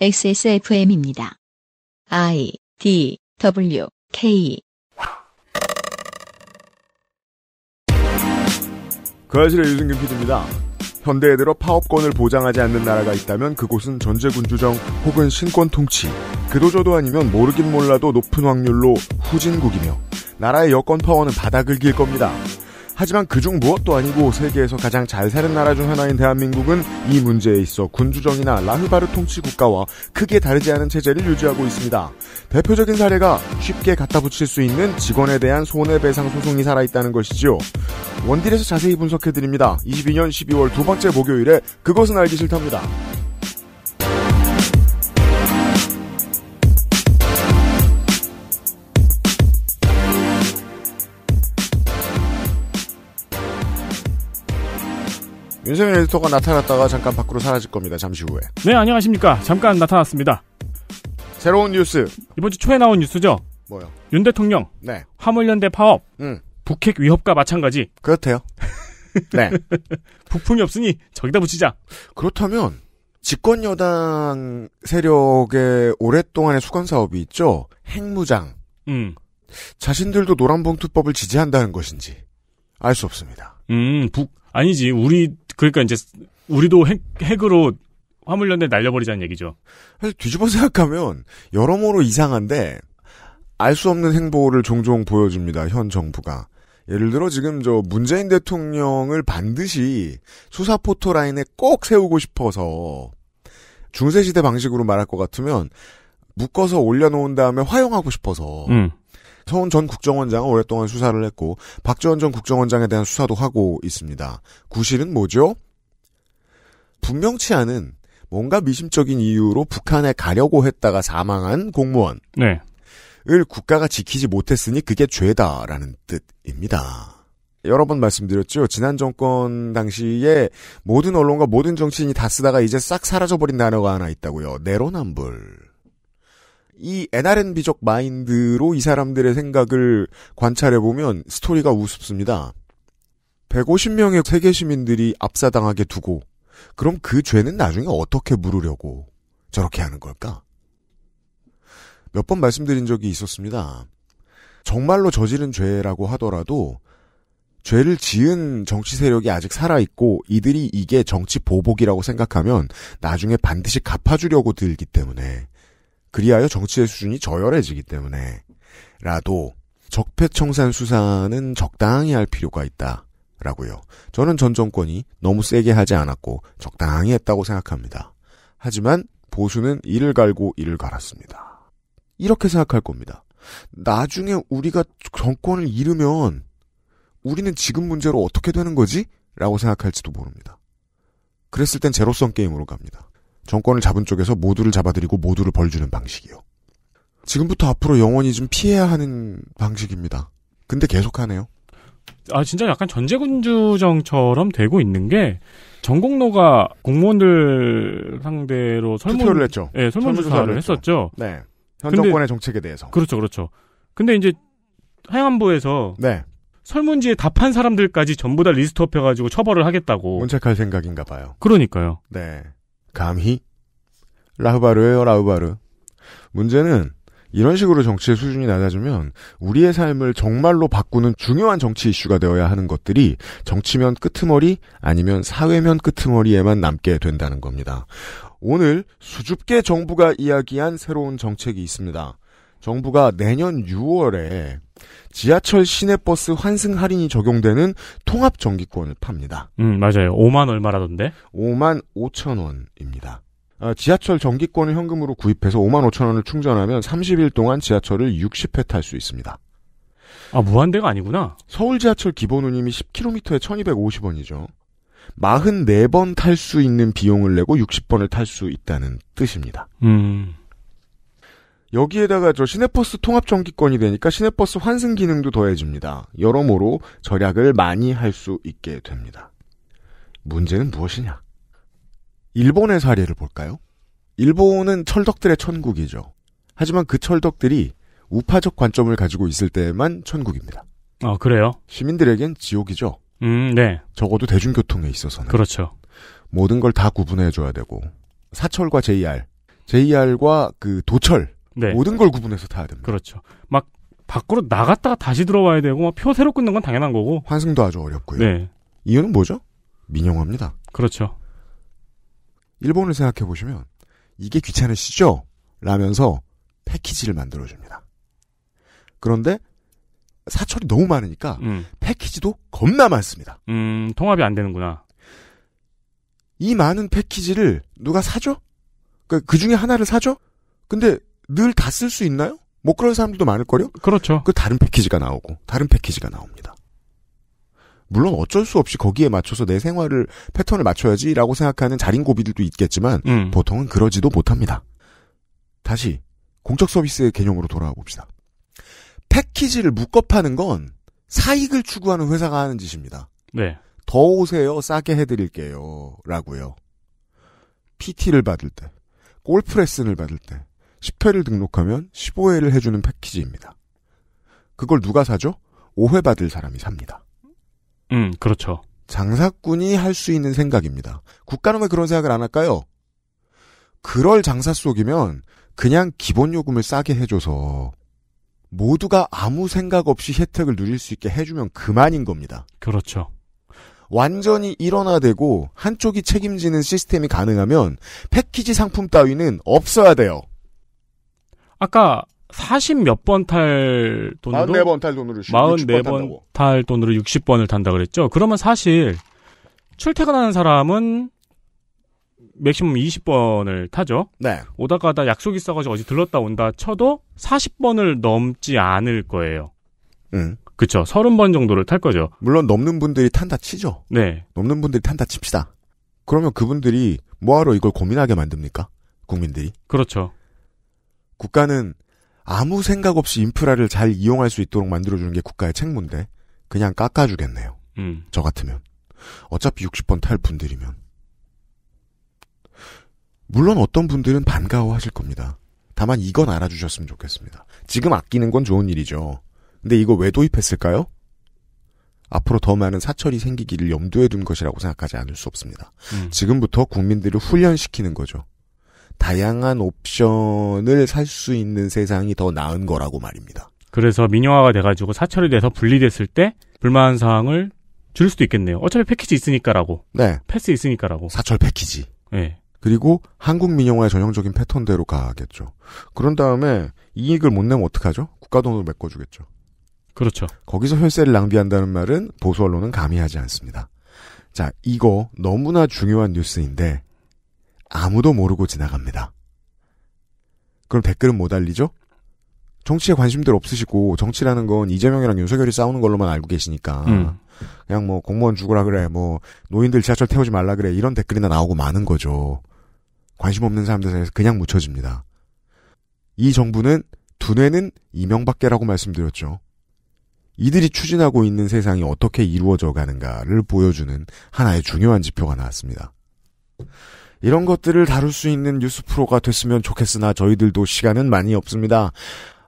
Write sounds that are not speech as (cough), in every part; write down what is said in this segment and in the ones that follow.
XSFM입니다. I D W K 그실의 유승균 PD입니다. 현대에 들어 파업권을 보장하지 않는 나라가 있다면 그곳은 전제군주정 혹은 신권통치 그도저도 아니면 모르긴 몰라도 높은 확률로 후진국이며 나라의 여권 파워는 바닥을 길 겁니다. 하지만 그중 무엇도 아니고 세계에서 가장 잘 사는 나라 중 하나인 대한민국은 이 문제에 있어 군주정이나 라흐바르 통치 국가와 크게 다르지 않은 체제를 유지하고 있습니다. 대표적인 사례가 쉽게 갖다 붙일 수 있는 직원에 대한 손해배상 소송이 살아있다는 것이지요. 원딜에서 자세히 분석해드립니다. 22년 12월 두 번째 목요일에 그것은 알기 싫답니다. 윤세민 에디터가 나타났다가 잠깐 밖으로 사라질 겁니다. 잠시 후에. 네, 안녕하십니까. 잠깐 나타났습니다. 새로운 뉴스. 이번 주 초에 나온 뉴스죠? 뭐요? 윤 대통령. 네. 화물연대 파업. 음. 북핵 위협과 마찬가지. 그렇대요. (laughs) 네. 북풍이 없으니 저기다 붙이자. 그렇다면 집권 여당 세력의 오랫동안의 수건 사업이 있죠. 핵무장. 음. 자신들도 노란봉투법을 지지한다는 것인지 알 수 없습니다. 음, 북 아니지. 우리 그러니까 이제 우리도 핵, 핵으로 화물연대 날려버리자는 얘기죠. 사실 뒤집어 생각하면 여러모로 이상한데 알 수 없는 행보를 종종 보여줍니다. 현 정부가. 예를 들어 지금 저 문재인 대통령을 반드시 수사 포토라인에 꼭 세우고 싶어서 중세시대 방식으로 말할 것 같으면 묶어서 올려놓은 다음에 화용하고 싶어서 음. 서훈 전 국정원장은 오랫동안 수사를 했고 박지원 전 국정원장에 대한 수사도 하고 있습니다. 구실은 뭐죠? 분명치 않은 뭔가 미심적인 이유로 북한에 가려고 했다가 사망한 공무원. 네. 을 국가가 지키지 못했으니 그게 죄다라는 뜻입니다. 여러 번 말씀드렸죠. 지난 정권 당시에 모든 언론과 모든 정치인이 다 쓰다가 이제 싹 사라져버린 단어가 하나 있다고요. 내로남불. 이 NRNB적 마인드로 이 사람들의 생각을 관찰해보면 스토리가 우습습니다. 150명의 세계 시민들이 압사당하게 두고, 그럼 그 죄는 나중에 어떻게 물으려고 저렇게 하는 걸까? 몇 번 말씀드린 적이 있었습니다. 정말로 저지른 죄라고 하더라도, 죄를 지은 정치 세력이 아직 살아있고, 이들이 이게 정치 보복이라고 생각하면, 나중에 반드시 갚아주려고 들기 때문에, 그리하여 정치의 수준이 저열해지기 때문에라도 적폐청산 수사는 적당히 할 필요가 있다. 라고요. 저는 전 정권이 너무 세게 하지 않았고 적당히 했다고 생각합니다. 하지만 보수는 이를 갈고 이를 갈았습니다. 이렇게 생각할 겁니다. 나중에 우리가 정권을 잃으면 우리는 지금 문제로 어떻게 되는 거지? 라고 생각할지도 모릅니다. 그랬을 땐 제로성 게임으로 갑니다. 정권을 잡은 쪽에서 모두를 잡아들이고 모두를 벌주는 방식이요. 지금부터 앞으로 영원히 좀 피해야 하는 방식입니다. 근데 계속하네요. 아 진짜 약간 전제군주정처럼 되고 있는 게 전공로가 공무원들 상대로 설문, 을 했죠. 예, 설문조사를, 했었죠. 네. 현 근데, 정권의 정책에 대해서. 그렇죠, 그렇죠. 근데 이제 하양안보에서 네. 설문지에 답한 사람들까지 전부 다 리스트업 해가지고 처벌을 하겠다고. 문책할 생각인가 봐요. 그러니까요. 네. 감히? 라흐바르예요, 라흐바르. 문제는 이런 식으로 정치의 수준이 낮아지면 우리의 삶을 정말로 바꾸는 중요한 정치 이슈가 되어야 하는 것들이 정치면 끄트머리 아니면 사회면 끄트머리에만 남게 된다는 겁니다. 오늘 수줍게 정부가 이야기한 새로운 정책이 있습니다. 정부가 내년 6월에 지하철 시내버스 환승 할인이 적용되는 통합 정기권을 팝니다. 음, 맞아요. 5만 얼마라던데? 5만 5천 원입니다. 아, 지하철 정기권을 현금으로 구입해서 5만 5천 원을 충전하면 30일 동안 지하철을 60회 탈 수 있습니다. 아, 무한대가 아니구나. 서울 지하철 기본 운임이 10km에 1250원이죠. 44번 탈 수 있는 비용을 내고 60번을 탈 수 있다는 뜻입니다. 음. 여기에다가 저 시내버스 통합 정기권이 되니까 시내버스 환승 기능도 더해집니다. 여러모로 절약을 많이 할 수 있게 됩니다. 문제는 무엇이냐? 일본의 사례를 볼까요? 일본은 철덕들의 천국이죠. 하지만 그 철덕들이 우파적 관점을 가지고 있을 때만 천국입니다. 아, 그래요? 시민들에겐 지옥이죠. 음, 네. 적어도 대중교통에 있어서는. 그렇죠. 모든 걸 다 구분해줘야 되고, 사철과 JR, JR과 그 도철, 네. 모든 걸 구분해서 타야 됩니다. 그렇죠. 막 밖으로 나갔다가 다시 들어와야 되고 막표 새로 끊는 건 당연한 거고 환승도 아주 어렵고요. 네. 이유는 뭐죠? 민영화입니다. 그렇죠. 일본을 생각해 보시면 이게 귀찮으시죠? 라면서 패키지를 만들어줍니다. 그런데 사철이 너무 많으니까 음. 패키지도 겁나 많습니다. 음, 통합이 안 되는구나. 이 많은 패키지를 누가 사죠? 그, 그 중에 하나를 사죠? 근데 늘다쓸수 있나요? 못그런 뭐 사람들도 많을걸요? 그렇죠. 그 다른 패키지가 나오고, 다른 패키지가 나옵니다. 물론 어쩔 수 없이 거기에 맞춰서 내 생활을, 패턴을 맞춰야지라고 생각하는 자린고비들도 있겠지만, 음. 보통은 그러지도 못합니다. 다시, 공적 서비스의 개념으로 돌아와 봅시다. 패키지를 묶어 파는 건 사익을 추구하는 회사가 하는 짓입니다. 네. 더 오세요, 싸게 해드릴게요. 라고요. PT를 받을 때, 골프 레슨을 받을 때, 10회를 등록하면 15회를 해주는 패키지입니다. 그걸 누가 사죠? 5회 받을 사람이 삽니다. 음, 그렇죠. 장사꾼이 할 수 있는 생각입니다. 국가는 왜 그런 생각을 안 할까요? 그럴 장사 속이면 그냥 기본 요금을 싸게 해줘서 모두가 아무 생각 없이 혜택을 누릴 수 있게 해주면 그만인 겁니다. 그렇죠. 완전히 일원화되고 한쪽이 책임지는 시스템이 가능하면 패키지 상품 따위는 없어야 돼요. 아까 40몇 번 탈 돈으로 44번 탈 돈으로 44번 탈 돈으로 60번을 탄다 그랬죠. 그러면 사실 출퇴근하는 사람은 맥시멈 20번을 타죠. 네. 오다 가다 약속 이 있어가지고 어디 들렀다 온다 쳐도 40번을 넘지 않을 거예요. 음. 그쵸. 30번 정도를 탈 거죠. 물론 넘는 분들이 탄다 치죠. 네. 넘는 분들이 탄다 칩시다. 그러면 그분들이 뭐하러 이걸 고민하게 만듭니까? 국민들이. 그렇죠. 국가는 아무 생각 없이 인프라를 잘 이용할 수 있도록 만들어주는 게 국가의 책무인데 그냥 깎아주겠네요. 음. 저 같으면 어차피 60번 탈 분들이면 물론 어떤 분들은 반가워하실 겁니다. 다만 이건 알아주셨으면 좋겠습니다. 지금 아끼는 건 좋은 일이죠. 근데 이거 왜 도입했을까요? 앞으로 더 많은 사철이 생기기를 염두에 둔 것이라고 생각하지 않을 수 없습니다. 음. 지금부터 국민들을 훈련시키는 거죠. 다양한 옵션을 살 수 있는 세상이 더 나은 거라고 말입니다. 그래서 민영화가 돼가지고 사철이 돼서 분리됐을 때 불만 사항을 줄 수도 있겠네요. 어차피 패키지 있으니까라고. 네. 패스 있으니까라고. 사철 패키지. 네. 그리고 한국 민영화의 전형적인 패턴대로 가겠죠. 그런 다음에 이익을 못 내면 어떡하죠? 국가 돈으로 메꿔주겠죠. 그렇죠. 거기서 혈세를 낭비한다는 말은 보수 언론은 감히 하지 않습니다. 자, 이거 너무나 중요한 뉴스인데 아무도 모르고 지나갑니다. 그럼 댓글은 못 알리죠? 정치에 관심들 없으시고 정치라는 건 이재명이랑 윤석열이 싸우는 걸로만 알고 계시니까 음. 그냥 뭐 공무원 죽으라 그래 뭐 노인들 지하철 태우지 말라 그래 이런 댓글이나 나오고 마는 거죠. 관심 없는 사람들 사이에서 그냥 묻혀집니다. 이 정부는 두뇌는 이명밖에라고 말씀드렸죠. 이들이 추진하고 있는 세상이 어떻게 이루어져 가는가를 보여주는 하나의 중요한 지표가 나왔습니다. 이런 것들을 다룰 수 있는 뉴스 프로가 됐으면 좋겠으나 저희들도 시간은 많이 없습니다.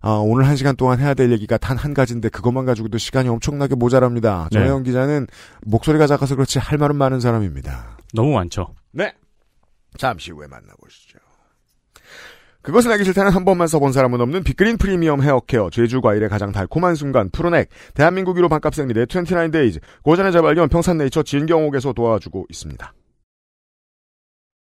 아, 오늘 한 시간 동안 해야 될 얘기가 단 한 가지인데 그것만 가지고도 시간이 엄청나게 모자랍니다. 네. 정혜영 기자는 목소리가 작아서 그렇지 할 말은 많은 사람입니다. 너무 많죠. 네. 잠시 후에 만나보시죠. 그것은 알기 싫다는 한 번만 써본 사람은 없는 빅그린 프리미엄 헤어케어 제주 과일의 가장 달콤한 순간 프로넥 대한민국 유로 반값 생리대 29데이즈 고전의 재발견 평산네이처 진경옥에서 도와주고 있습니다.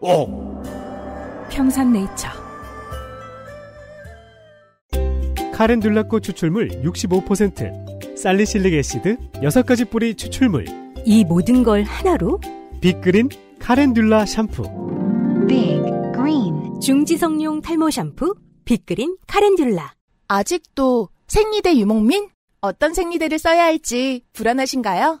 어. 평산네이처 카렌듈라꽃 추출물 65% 살리실릭 애시드 6가지 뿌리 추출물 이 모든 걸 하나로 빅그린 카렌듈라 샴푸 빅그린 중지성용 탈모 샴푸 빅그린 카렌듈라 아직도 생리대 유목민? 어떤 생리대를 써야 할지 불안하신가요?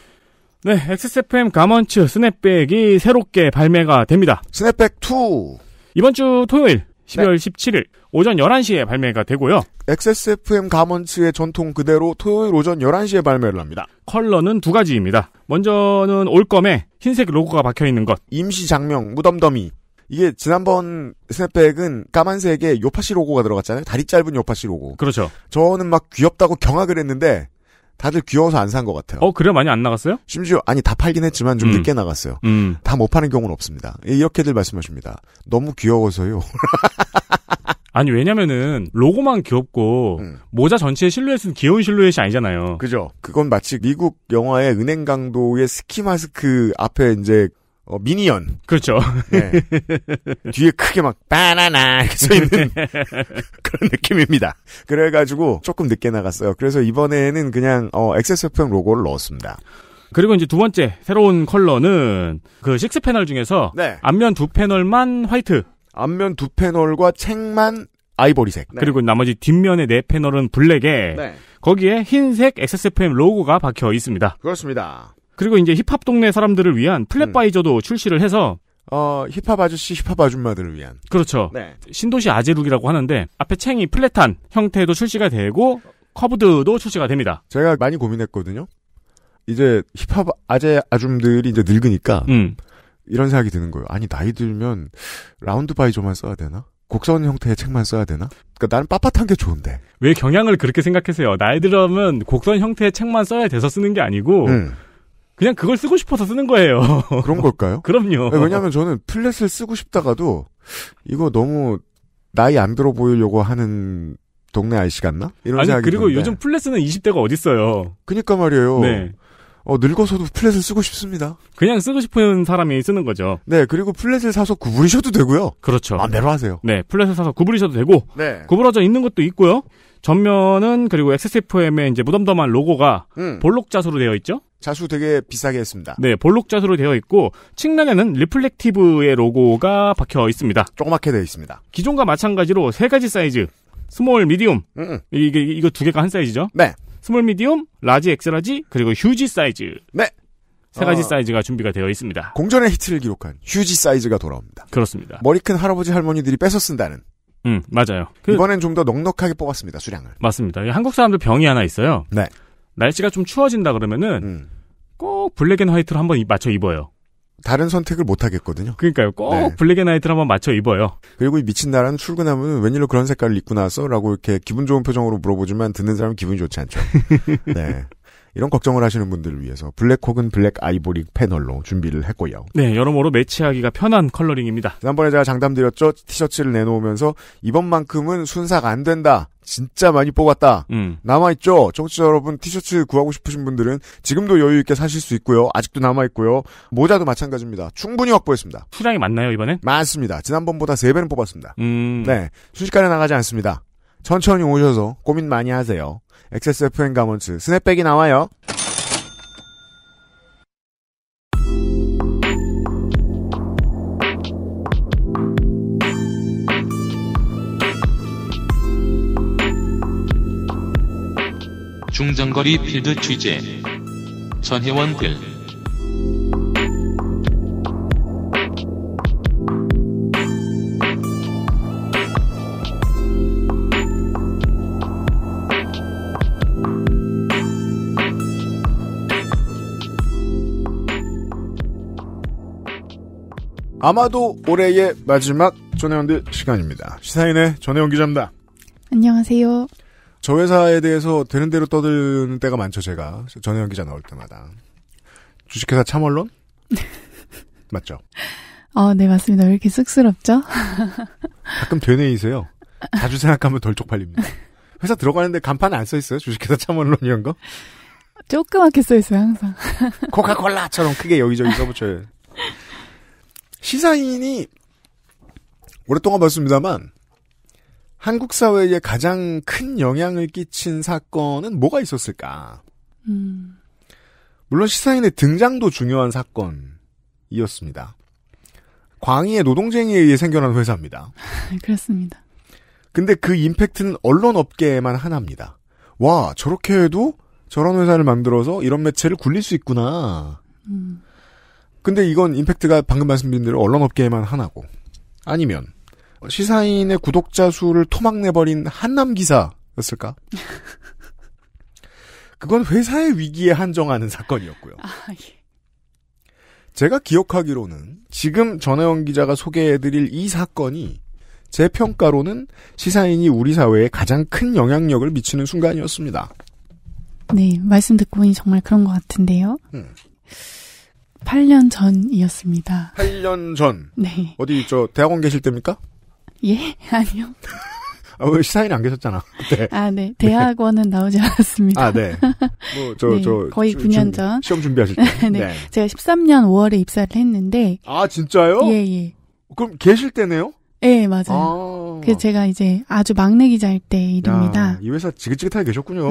네, XSFM 가먼츠 스냅백이 새롭게 발매가 됩니다. 스냅백 2. 이번 주 토요일 12월 네. 17일 오전 11시에 발매가 되고요. XSFM 가먼츠의 전통 그대로 토요일 오전 11시에 발매를 합니다. 컬러는 두 가지입니다. 먼저는 올검에 흰색 로고가 박혀 있는 것. 임시 장명 무덤덤이. 이게 지난번 스냅백은 까만색에 요파시 로고가 들어갔잖아요. 다리 짧은 요파시 로고. 그렇죠. 저는 막 귀엽다고 경악을 했는데 다들 귀여워서 안 산 것 같아요. 어, 그래 요 많이 안 나갔어요? 심지어 아니 다 팔긴 했지만 좀 음. 늦게 나갔어요. 음. 다못 파는 경우는 없습니다. 이렇게들 말씀하십니다. 너무 귀여워서요. (laughs) 아니 왜냐면은 로고만 귀엽고 음. 모자 전체의 실루엣은 귀여운 실루엣이 아니잖아요. 그죠? 그건 마치 미국 영화의 은행 강도의 스키 마스크 앞에 이제 어, 미니언. 그렇죠. 네. 뒤에 크게 막, 바나나, 이렇게 써있는 (laughs) 그런 느낌입니다. 그래가지고 조금 늦게 나갔어요. 그래서 이번에는 그냥, 어, XSFM 로고를 넣었습니다. 그리고 이제 두 번째, 새로운 컬러는 그 식스 패널 중에서 네. 앞면 두 패널만 화이트. 앞면 두 패널과 책만 아이보리색. 네. 그리고 나머지 뒷면의 네 패널은 블랙에 네. 거기에 흰색 XSFM 로고가 박혀 있습니다. 그렇습니다. 그리고 이제 힙합 동네 사람들을 위한 플랫바이저도 음. 출시를 해서 어, 힙합 아저씨, 힙합 아줌마들을 위한. 그렇죠. 네. 신도시 아재룩이라고 하는데 앞에 챙이 플랫한 형태도 출시가 되고 커브드도 출시가 됩니다. 제가 많이 고민했거든요. 이제 힙합 아재 아줌들이 이제 늙으니까 음. 이런 생각이 드는 거예요. 아니 나이 들면 라운드 바이저만 써야 되나? 곡선 형태의 책만 써야 되나? 그러니까 나는 빳빳한 게 좋은데. 왜 경향을 그렇게 생각하세요? 나이 들으면 곡선 형태의 책만 써야 돼서 쓰는 게 아니고 음. 그냥 그걸 쓰고 싶어서 쓰는 거예요. (laughs) 그런 걸까요? 그럼요. 네, 왜냐하면 저는 플랫을 쓰고 싶다가도 이거 너무 나이 안 들어 보이려고 하는 동네 아이씨 같나? 이런 아니, 생각이 그리고 요즘 플랫 쓰는 20대가 어딨어요. 그니까 말이에요. 네. 어, 늙어서도 플랫을 쓰고 싶습니다. 그냥 쓰고 싶은 사람이 쓰는 거죠. 네, 그리고 플랫을 사서 구부리셔도 되고요. 그렇죠. 마음대로 하세요. 네, 플랫을 사서 구부리셔도 되고, 네. 구부러져 있는 것도 있고요. 전면은 그리고 XSFM의 이제 무덤덤한 로고가 음. 볼록 자수로 되어 있죠. 자수 되게 비싸게 했습니다. 네, 볼록 자수로 되어 있고 측면에는 리플렉티브의 로고가 박혀 있습니다. 조그맣게 되어 있습니다. 기존과 마찬가지로 세 가지 사이즈. 스몰, 미디움. 응 음, 음. 이게 이거 두 개가 한 사이즈죠? 네. 스몰, 미디움, 라지, 엑스라지, 그리고 휴지 사이즈. 네. 세 가지 어... 사이즈가 준비가 되어 있습니다. 공전의 히트를 기록한 휴지 사이즈가 돌아옵니다. 그렇습니다. 머리 큰 할아버지 할머니들이 뺏어 쓴다는. 음, 맞아요. 그... 이번엔 좀 더 넉넉하게 뽑았습니다, 수량을. 맞습니다. 한국 사람들 병이 하나 있어요. 네. 날씨가 좀 추워진다 그러면은 음. 꼭 블랙 앤 화이트를 한번 맞춰 입어요. 다른 선택을 못 하겠거든요. 그러니까요. 꼭 네. 블랙 앤 화이트를 한번 맞춰 입어요. 그리고 이 미친 나라는 출근하면 웬일로 그런 색깔을 입고 나왔어? 라고 이렇게 기분 좋은 표정으로 물어보지만 듣는 사람은 기분이 좋지 않죠. (laughs) 네. 이런 걱정을 하시는 분들을 위해서 블랙 혹은 블랙 아이보리 패널로 준비를 했고요. 네, 여러모로 매치하기가 편한 컬러링입니다. 지난번에 제가 장담드렸죠. 티셔츠를 내놓으면서 이번만큼은 순삭 안 된다. 진짜 많이 뽑았다. 음. 남아있죠? 청취자 여러분, 티셔츠 구하고 싶으신 분들은 지금도 여유있게 사실 수 있고요. 아직도 남아있고요. 모자도 마찬가지입니다. 충분히 확보했습니다. 수량이 많나요, 이번엔? 많습니다. 지난번보다 3배는 뽑았습니다. 음. 네. 순식간에 나가지 않습니다. 천천히 오셔서 고민 많이 하세요. x s f m 가먼츠 스냅백이 나와요. 중장거리 필드 취재 전혜원 글 아마도 올해의 마지막 전혜원들 시간입니다. 시사인의 전혜원 기자입니다. 안녕하세요. 저 회사에 대해서 되는 대로 떠드는 때가 많죠, 제가. 전혜원 기자 나올 때마다. 주식회사 참언론? (laughs) 맞죠? 어, 네, 맞습니다. 왜 이렇게 쑥스럽죠? (laughs) 가끔 되뇌이세요. 자주 생각하면 덜 쪽팔립니다. 회사 들어가는데 간판 안 써있어요? 주식회사 참언론 이런 거? 조그맣게 써있어요, 항상. 코카콜라처럼 크게 여기저기 써붙여요. 시사인이 오랫동안 봤습니다만 한국 사회에 가장 큰 영향을 끼친 사건은 뭐가 있었을까? 음. 물론 시사인의 등장도 중요한 사건이었습니다. 광희의 노동쟁이에 의해 생겨난 회사입니다. (laughs) 그렇습니다. 근데 그 임팩트는 언론 업계에만 하나입니다. 와, 저렇게 해도 저런 회사를 만들어서 이런 매체를 굴릴 수 있구나. 음. 근데 이건 임팩트가 방금 말씀드린 대로 언론업계에만 하나고 아니면 시사인의 구독자 수를 토막내버린 한남 기사였을까? (laughs) 그건 회사의 위기에 한정하는 사건이었고요. 아, 예. 제가 기억하기로는 지금 전혜영 기자가 소개해드릴 이 사건이 제 평가로는 시사인이 우리 사회에 가장 큰 영향력을 미치는 순간이었습니다. 네, 말씀 듣고 보니 정말 그런 것 같은데요. 음. 8년 전이었습니다. 8년 전? 네. 어디, 저, 대학원 계실 때입니까? 예? (laughs) 아니요. 아, 왜 시사인 안 계셨잖아. 그때. (laughs) 네. 아, 네. 대학원은 네. 나오지 않았습니다. 아, 네. 뭐, 저, 네, 저. 거의 주, 9년 전. 시험 준비하실 때. (laughs) 네. 네. 제가 13년 5월에 입사를 했는데. 아, 진짜요? 예, 예. 그럼 계실 때네요? 예, 네, 맞아요. 아. 그 제가 이제 아주 막내 기자일 때 일입니다. 야, 이 회사 지긋지긋하게 계셨군요.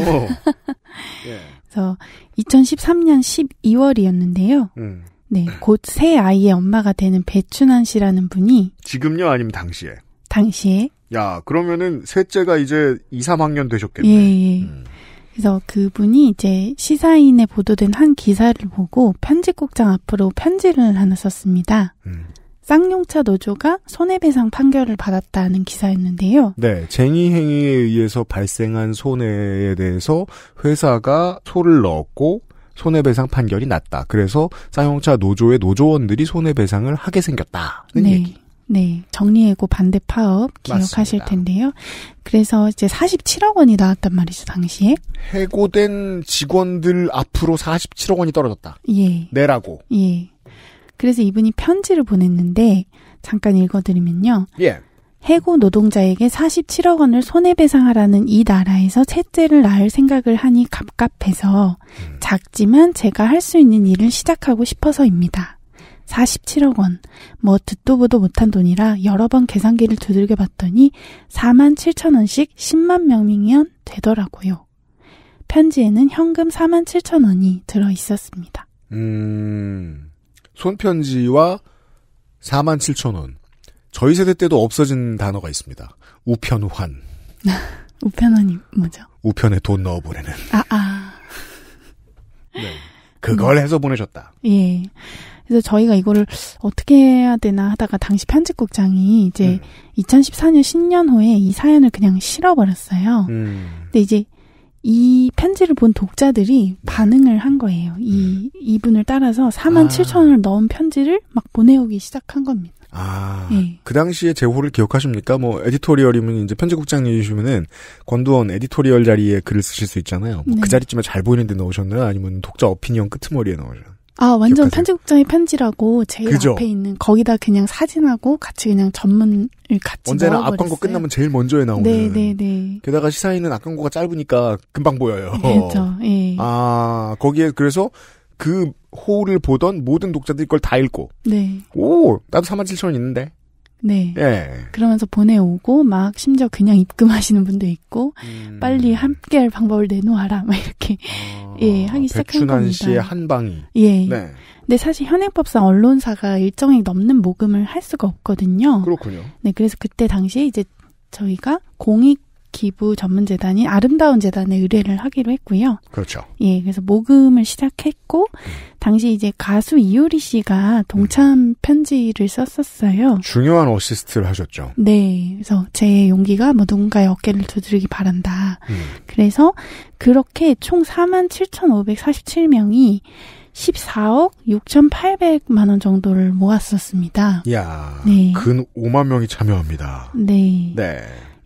예. 그래서 2013년 12월이었는데요. 음. 네, 곧 새 아이의 엄마가 되는 배춘한 씨라는 분이 지금요 아니면 당시에? 당시에. 야, 그러면은 셋째가 이제 2, 3학년 되셨겠네. 예. 예. 음. 그래서 그분이 이제 시사인에 보도된 한 기사를 보고 편집국장 앞으로 편지를 하나 썼습니다. 음. 쌍용차 노조가 손해배상 판결을 받았다는 기사였는데요. 네, 쟁의 행위에 의해서 발생한 손해에 대해서 회사가 소를 넣었고 손해배상 판결이 났다. 그래서 쌍용차 노조의 노조원들이 손해배상을 하게 생겼다는 네. 얘기. 네. 정리해고 반대 파업 기억하실 맞습니다. 텐데요. 그래서 이제 47억 원이 나왔단 말이죠, 당시에. 해고된 직원들 앞으로 47억 원이 떨어졌다. 예. 내라고. 예. 그래서 이분이 편지를 보냈는데 잠깐 읽어드리면요. 예. 해고 노동자에게 47억 원을 손해배상하라는 이 나라에서 셋째를 낳을 생각을 하니 갑갑해서 음. 작지만 제가 할 수 있는 일을 시작하고 싶어서입니다. 47억 원. 뭐 듣도 보도 못한 돈이라 여러 번 계산기를 두들겨 봤더니 4만 7천 원씩 10만 명이면 되더라고요. 편지에는 현금 4만 7천 원이 들어 있었습니다. 음. 손편지와 4만 7천 원. 저희 세대 때도 없어진 단어가 있습니다. 우편환. (laughs) 우편환이 뭐죠? 우편에 돈 넣어 보내는. 아, 아. 네. 그걸 네. 해서 보내셨다. 예. 그래서 저희가 이거를 어떻게 해야 되나 하다가 당시 편집국장이 이제 음. 2014년 1 0년후에이 사연을 그냥 실어버렸어요. 음. 근데 이제 이 편지를 본 독자들이 반응을 한 거예요. 이, 네. 이분을 따라서 4만 아. 7천 원을 넣은 편지를 막 보내오기 시작한 겁니다. 아, 예. 그 당시에 제호를 기억하십니까? 뭐 에디토리얼이면 이제 편집국장이시면은 님 권두원 에디토리얼 자리에 글을 쓰실 수 있잖아요. 뭐그 네. 자리쯤에 잘 보이는데 넣으셨나요? 아니면 독자 어피니언 끄트머리에 넣으셨나요? 아, 완전 기억하세요? 편집국장의 편지라고 제일 그죠? 앞에 있는 거기다 그냥 사진하고 같이 그냥 전문을 같이 언제나 앞 광고 끝나면 제일 먼저에 나오는. 네, 네, 네. 게다가 시사인은 악 광고가 짧으니까 금방 보여요. 네, 그렇죠. 예. 아, 거기에 그래서 그 호우를 보던 모든 독자들이 그걸 다 읽고. 네. 오, 나도 4만 7천 원 있는데. 네. 예. 그러면서 보내오고 막 심지어 그냥 입금하시는 분도 있고 음. 빨리 함께 할 방법을 내놓아라 막 이렇게 아, (laughs) 예 하기 시작한 겁니다. 백춘한 씨의 한 방이. 예. 네. 근데 사실 현행법상 언론사가 일정액 넘는 모금을 할 수가 없거든요. 그렇군요. 네. 그래서 그때 당시에 이제 저희가 공익 기부 전문 재단이 아름다운 재단에 의뢰를 하기로 했고요. 그렇죠. 예, 그래서 모금을 시작했고 음. 당시 이제 가수 이효리 씨가 동참 음. 편지를 썼었어요. 중요한 어시스트를 하셨죠. 네, 그래서 제 용기가 뭐 누군가의 어깨를 두드리기 바란다. 음. 그래서 그렇게 총 4만 7,547명이 14억 6,800만 원 정도를 모았었습니다. 야, 네. 근 5만 명이 참여합니다. 네. 네.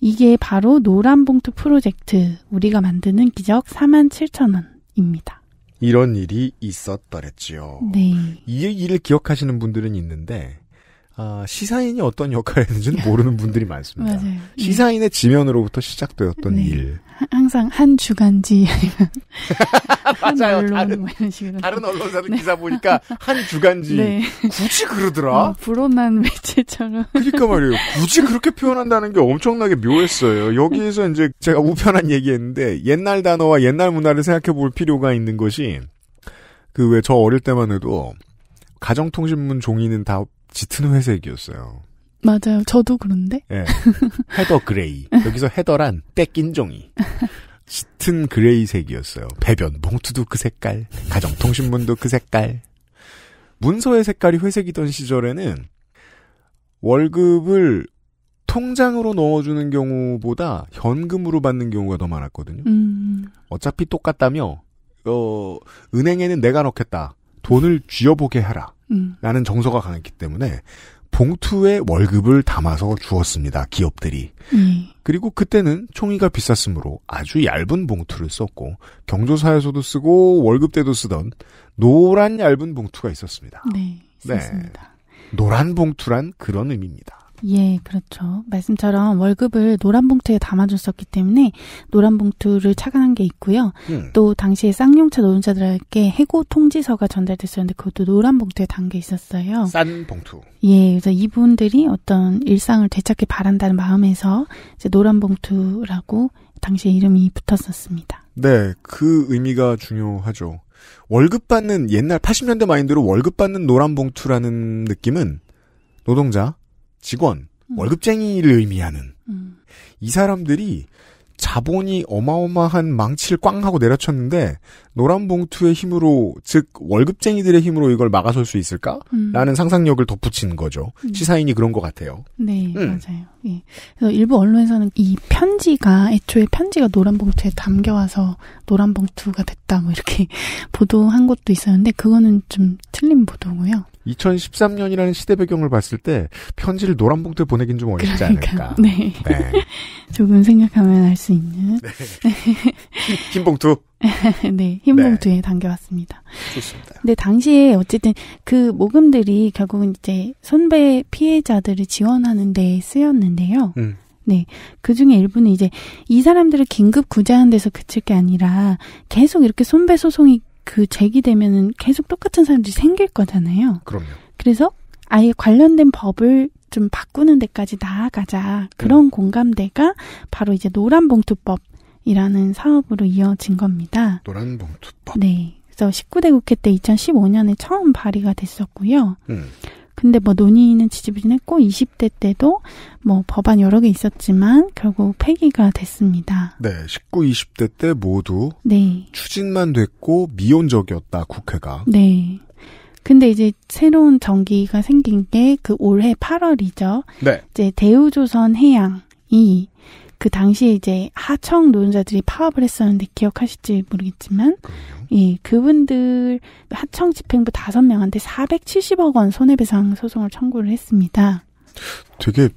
이게 바로 노란 봉투 프로젝트 우리가 만드는 기적 4 7 0 0 0 원입니다. 이런 일이 있었더랬지요. 네. 이 얘기를 기억하시는 분들은 있는데 아, 시사인이 어떤 역할을 했는지는 모르는 분들이 많습니다. (laughs) 맞아요. 네. 시사인의 지면으로부터 시작되었던 네. 일. 항상 한 주간지 아니면 (laughs) 맞아요. 언론 다른, 뭐 이런 식으로. 다른 네. 언론사들 네. 기사 보니까 한 주간지 네. 굳이 그러더라. 뭐 불온한 매체처럼. 그러니까 말이에요. 굳이 그렇게 표현한다는 게 엄청나게 묘했어요. 여기에서 (laughs) 이제 제가 우편한 얘기했는데 옛날 단어와 옛날 문화를 생각해 볼 필요가 있는 것이 그 왜 저 어릴 때만 해도 가정통신문 종이는 다 짙은 회색이었어요. 맞아요. 저도 그런데. 네. (laughs) 헤더 그레이. 여기서 헤더란 떼낀 종이. 짙은 그레이색이었어요. 배변 봉투도 그 색깔, 가정통신문도 그 색깔. 문서의 색깔이 회색이던 시절에는 월급을 통장으로 넣어주는 경우보다 현금으로 받는 경우가 더 많았거든요. 음. 어차피 똑같다며 어, 은행에는 내가 넣겠다. 돈을 쥐어보게 하라. 라는 정서가 강했기 때문에 봉투에 월급을 담아서 주었습니다. 기업들이. 음. 그리고 그때는 총이가 비쌌으므로 아주 얇은 봉투를 썼고 경조사에서도 쓰고 월급 때도 쓰던 노란 얇은 봉투가 있었습니다. 네, 있었습니다. 네. 노란 봉투란 그런 의미입니다. 예, 그렇죠. 말씀처럼 월급을 노란 봉투에 담아줬었기 때문에 노란 봉투를 착안한 게 있고요. 음. 또 당시에 쌍용차 노동자들에게 해고 통지서가 전달됐었는데 그것도 노란 봉투에 담겨 있었어요. 싼 봉투. 예, 그래서 이분들이 어떤 일상을 되찾길 바란다는 마음에서 이제 노란 봉투라고 당시 에 이름이 붙었었습니다. 네, 그 의미가 중요하죠. 월급 받는 옛날 80년대 마인드로 월급 받는 노란 봉투라는 느낌은 노동자 직원, 음. 월급쟁이를 의미하는 음. 이 사람들이 자본이 어마어마한 망치를 꽝 하고 내려쳤는데 노란 봉투의 힘으로 즉 월급쟁이들의 힘으로 이걸 막아설 수 있을까라는 음. 상상력을 덧붙인 거죠. 음. 시사인이 그런 것 같아요. 네, 음. 맞아요. 예. 그래서 일부 언론에서는 이 편지가 애초에 편지가 노란 봉투에 담겨와서 노란 봉투가 됐다 뭐 이렇게 (laughs) 보도한 것도 있었는데 그거는 좀 틀린 보도고요. 2013년이라는 시대 배경을 봤을 때 편지를 노란 봉투에 보내긴 좀 어렵지 그러니까, 않을까. 네. 네. (laughs) 조금 생각하면 알 수 있는. 네. 흰 봉투. (laughs) 네, 흰 네. 봉투에 담겨왔습니다. 좋습니다. 근데 당시에 어쨌든 그 모금들이 결국은 이제 선배 피해자들을 지원하는 데 쓰였는데요. 음. 네. 그 중에 일부는 이제 이 사람들을 긴급 구제하는 데서 그칠 게 아니라 계속 이렇게 손배 소송이 그 제기되면은 계속 똑같은 사람들이 생길 거잖아요. 그럼요. 그래서 아예 관련된 법을 좀 바꾸는 데까지 나아가자. 그런 음. 공감대가 바로 이제 노란봉투법 이라는 사업으로 이어진 겁니다. 노란봉투법. 네. 그래서 19대 국회 때 2015년에 처음 발의가 됐었고요. 음. 근데 뭐 논의는 지지부진했고 20대 때도 뭐 법안 여러 개 있었지만 결국 폐기가 됐습니다. 네, 19, 20대 때 모두 네. 추진만 됐고 미온적이었다 국회가. 네. 근데 이제 새로운 정기가 생긴 게 그 올해 8월이죠. 네. 이제 대우조선 해양이 그 당시 에 이제 하청 노동자들이 파업을 했었는데 기억하실지 모르겠지만, 그럼요. 예, 그분들 하청 집행부 다섯 명한테 470억 원 손해배상 소송을 청구를 했습니다. 되게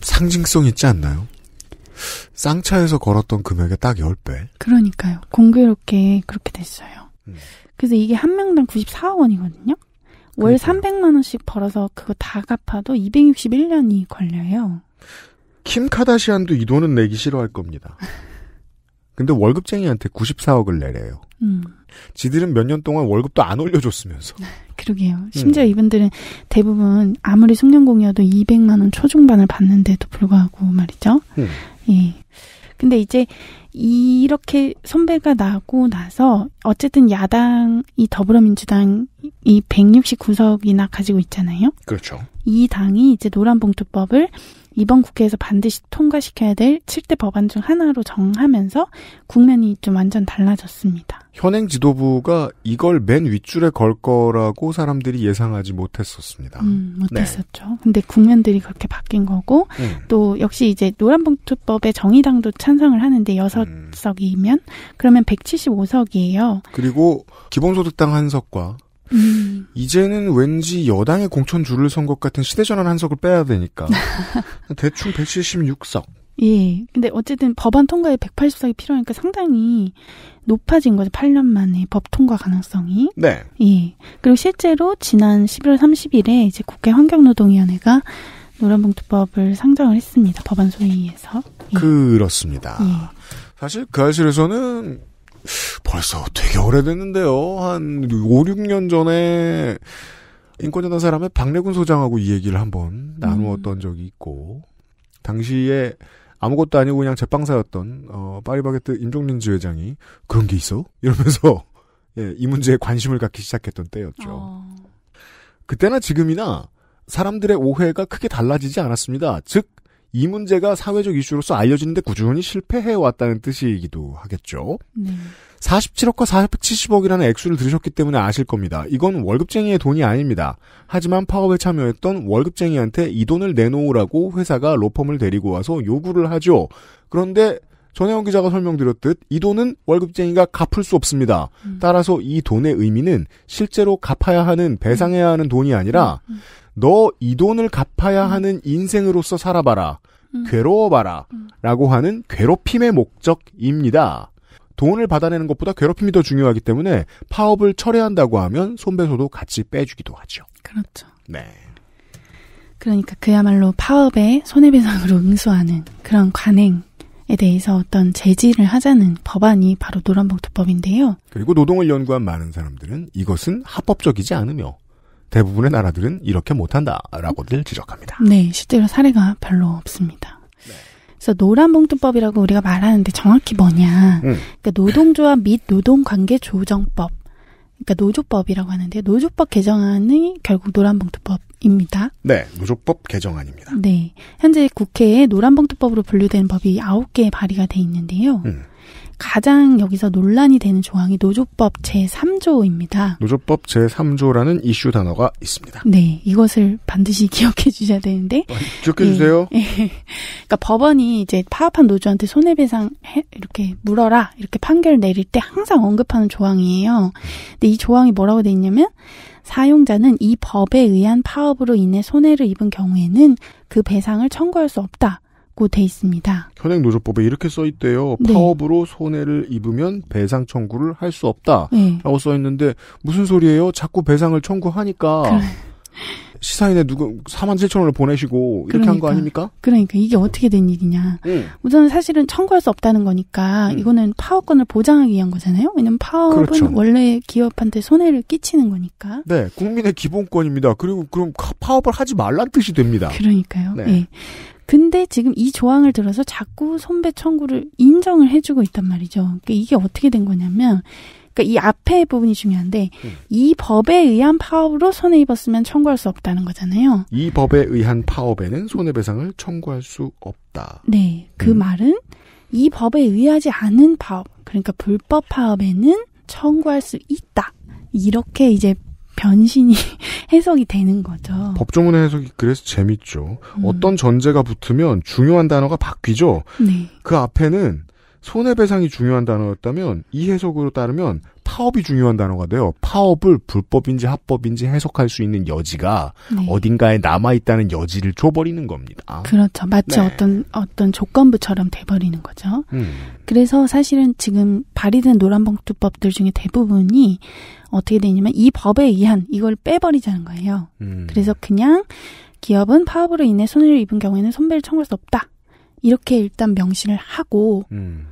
상징성 있지 않나요? 쌍차에서 걸었던 금액의 딱 10배. 그러니까요. 공교롭게 그렇게 됐어요. 음. 그래서 이게 한 명당 94억 원이거든요. 월 그러니까요. 300만 원씩 벌어서 그거 다 갚아도 261년이 걸려요. 킴 카다시안도 이 돈은 내기 싫어할 겁니다. 근데 월급쟁이한테 94억을 내래요. 음. 지들은 몇 년 동안 월급도 안 올려줬으면서. (laughs) 그러게요. 음. 심지어 음. 이분들은 대부분 아무리 숙련공이어도 200만 원 초중반을 받는데도 불구하고 말이죠. 음. 예. 근데 이제 이렇게 선배가 나고 나서 어쨌든 야당이 더불어민주당 이 169석이나 가지고 있잖아요. 그렇죠. 이 당이 이제 노란봉투법을 이번 국회에서 반드시 통과시켜야 될 7대 법안 중 하나로 정하면서 국면이 좀 완전 달라졌습니다. 현행 지도부가 이걸 맨 윗줄에 걸 거라고 사람들이 예상하지 못했었습니다. 음, 못했었죠. 네. 근데 국면들이 그렇게 바뀐 거고 음. 또 역시 이제 노란봉투법에 정의당도 찬성을 하는데 6석이면 음. 그러면 175석이에요. 그리고 기본소득당 한 석과 음. 이제는 왠지 여당의 공천 줄을 선 것 같은 시대전환 한석을 빼야 되니까 (laughs) 대충 176석. 예. 근데 어쨌든 법안 통과에 180석이 필요하니까 상당히 높아진 거죠. 8년 만에 법 통과 가능성이. 네. 예. 그리고 실제로 지난 11월 30일에 이제 국회 환경노동위원회가 노란봉투법을 상정을 했습니다. 법안 소위에서. 예. 그렇습니다. 예. 사실 그 사실에서는 벌써 되게 오래됐는데요. 한 5, 6년 전에 인권재단 사람의 박래군 소장하고 이 얘기를 한번 나누었던 음. 적이 있고 당시에 아무것도 아니고 그냥 제빵사였던 어, 파리바게뜨 임종민 지회장이 그런 게 있어? 이러면서 (laughs) 예, 이 문제에 관심을 갖기 시작했던 때였죠. 어... 그때나 지금이나 사람들의 오해가 크게 달라지지 않았습니다. 즉이 문제가 사회적 이슈로서 알려지는데 꾸준히 실패해왔다는 뜻이기도 하겠죠. 네. 47억과 470억이라는 액수를 들으셨기 때문에 아실 겁니다. 이건 월급쟁이의 돈이 아닙니다. 하지만 파업에 참여했던 월급쟁이한테 이 돈을 내놓으라고 회사가 로펌을 데리고 와서 요구를 하죠. 그런데 전혜원 기자가 설명드렸듯 이 돈은 월급쟁이가 갚을 수 없습니다. 음. 따라서 이 돈의 의미는 실제로 갚아야 하는 배상해야 하는 돈이 아니라 음. 음. 너이 돈을 갚아야 하는 인생으로서 살아봐라. 음. 괴로워봐라. 음. 라고 하는 괴롭힘의 목적입니다. 돈을 받아내는 것보다 괴롭힘이 더 중요하기 때문에 파업을 철회한다고 하면 손배소도 같이 빼주기도 하죠. 그렇죠. 네. 그러니까 그야말로 파업에 손해배상으로 응수하는 그런 관행. 에 대해서 어떤 제지를 하자는 법안이 바로 노란봉투법인데요. 그리고 노동을 연구한 많은 사람들은 이것은 합법적이지 않으며 대부분의 나라들은 이렇게 못한다라고들 음. 지적합니다. 네, 실제로 사례가 별로 없습니다. 네. 그래서 노란봉투법이라고 우리가 말하는데 정확히 뭐냐? 음. 그러니까 노동조합 및 노동관계조정법, 그러니까 노조법이라고 하는데 노조법 개정안이 결국 노란봉투법입니다. 네, 노조법 개정안입니다. 네, 현재 국회에 노란봉투법으로 분류된 법이 9개 발의가 돼 있는데요. 음. 가장 여기서 논란이 되는 조항이 노조법 제3조입니다. 노조법 제3조라는 이슈 단어가 있습니다. 네, 이것을 반드시 (laughs) 기억해 주셔야 되는데. 아, 기억해 네, 주세요. 네. (laughs) 그러니까 법원이 이제 파업한 노조한테 손해배상 해, 이렇게 물어라 이렇게 판결 내릴 때 항상 언급하는 조항이에요. 근데 이 조항이 뭐라고 돼 있냐면 사용자는 이 법에 의한 파업으로 인해 손해를 입은 경우에는 그 배상을 청구할 수 없다. 라고 돼 있습니다. 현행 노조법에 이렇게 써 있대요. 네. 파업으로 손해를 입으면 배상 청구를 할 수 없다라고 네. 써 있는데 무슨 소리예요? 자꾸 배상을 청구하니까 (laughs) 그래. 시사인에 누구 4만 7천 원을 보내시고 이렇게 그러니까, 한거 아닙니까? 그러니까 이게 어떻게 된 일이냐. 음. 우선 사실은 청구할 수 없다는 거니까 음. 이거는 파업권을 보장하기 위한 거잖아요. 왜냐면 파업은 그렇죠. 원래 기업한테 손해를 끼치는 거니까. 네, 국민의 기본권입니다. 그리고 그럼 파업을 하지 말란 뜻이 됩니다. 그러니까요. 네. 네. 근데 지금 이 조항을 들어서 자꾸 선배 청구를 인정을 해주고 있단 말이죠. 그러니까 이게 어떻게 된 거냐면, 그러니까 이 앞에 부분이 중요한데 음. 이 법에 의한 파업으로 손해 입었으면 청구할 수 없다는 거잖아요. 이 법에 의한 파업에는 손해배상을 청구할 수 없다. 네, 그 음. 말은 이 법에 의하지 않은 파업, 그러니까 불법 파업에는 청구할 수 있다. 이렇게 이제 변신이 (laughs) 해석이 되는 거죠. 법조문의 해석이 그래서 재밌죠. 음. 어떤 전제가 붙으면 중요한 단어가 바뀌죠. 네. 그 앞에는 손해배상이 중요한 단어였다면 이 해석으로 따르면 파업이 중요한 단어가 돼요. 파업을 불법인지 합법인지 해석할 수 있는 여지가 네. 어딘가에 남아 있다는 여지를 줘버리는 겁니다. 그렇죠. 마치 네. 어떤 어떤 조건부처럼 돼버리는 거죠. 음. 그래서 사실은 지금 발의된 노란봉투법들 중에 대부분이 어떻게 되냐면 이 법에 의한 이걸 빼버리자는 거예요. 음. 그래서 그냥 기업은 파업으로 인해 손해를 입은 경우에는 손배를 청구할 수 없다. 이렇게 일단 명시를 하고. 음.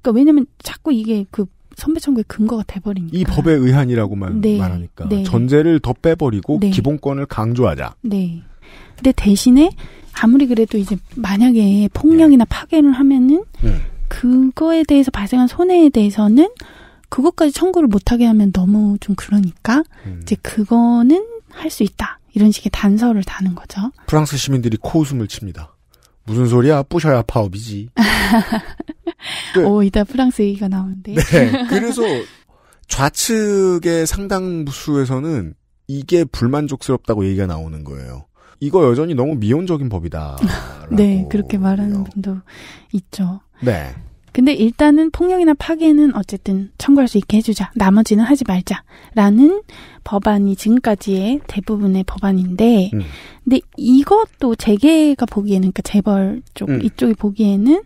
그니까 왜냐면 자꾸 이게 그 선배 청구의 근거가 돼버리니까 이 법에 의한이라고만 네. 말하니까 네. 전제를 더 빼버리고 네. 기본권을 강조하자. 네. 근데 대신에 아무리 그래도 이제 만약에 폭력이나 네. 파괴를 하면은 네. 그거에 대해서 발생한 손해에 대해서는 그것까지 청구를 못하게 하면 너무 좀 그러니까 음. 이제 그거는 할 수 있다 이런 식의 단서를 다는 거죠. 프랑스 시민들이 코웃음을 칩니다. 무슨 소리야? 부셔야 파업이지. 네. (laughs) 오, 이따 프랑스 얘기가 나오는데. 네. 그래서 좌측의 상당수에서는 이게 불만족스럽다고 얘기가 나오는 거예요. 이거 여전히 너무 미온적인 법이다. (laughs) 네, 그렇게 말하는 분도 있죠. 네. 근데 일단은 폭력이나 파괴는 어쨌든 청구할 수 있게 해주자. 나머지는 하지 말자라는 법안이 지금까지의 대부분의 법안인데, 음. 근데 이것도 재계가 보기에는 그러니까 재벌 쪽 음. 이쪽이 보기에는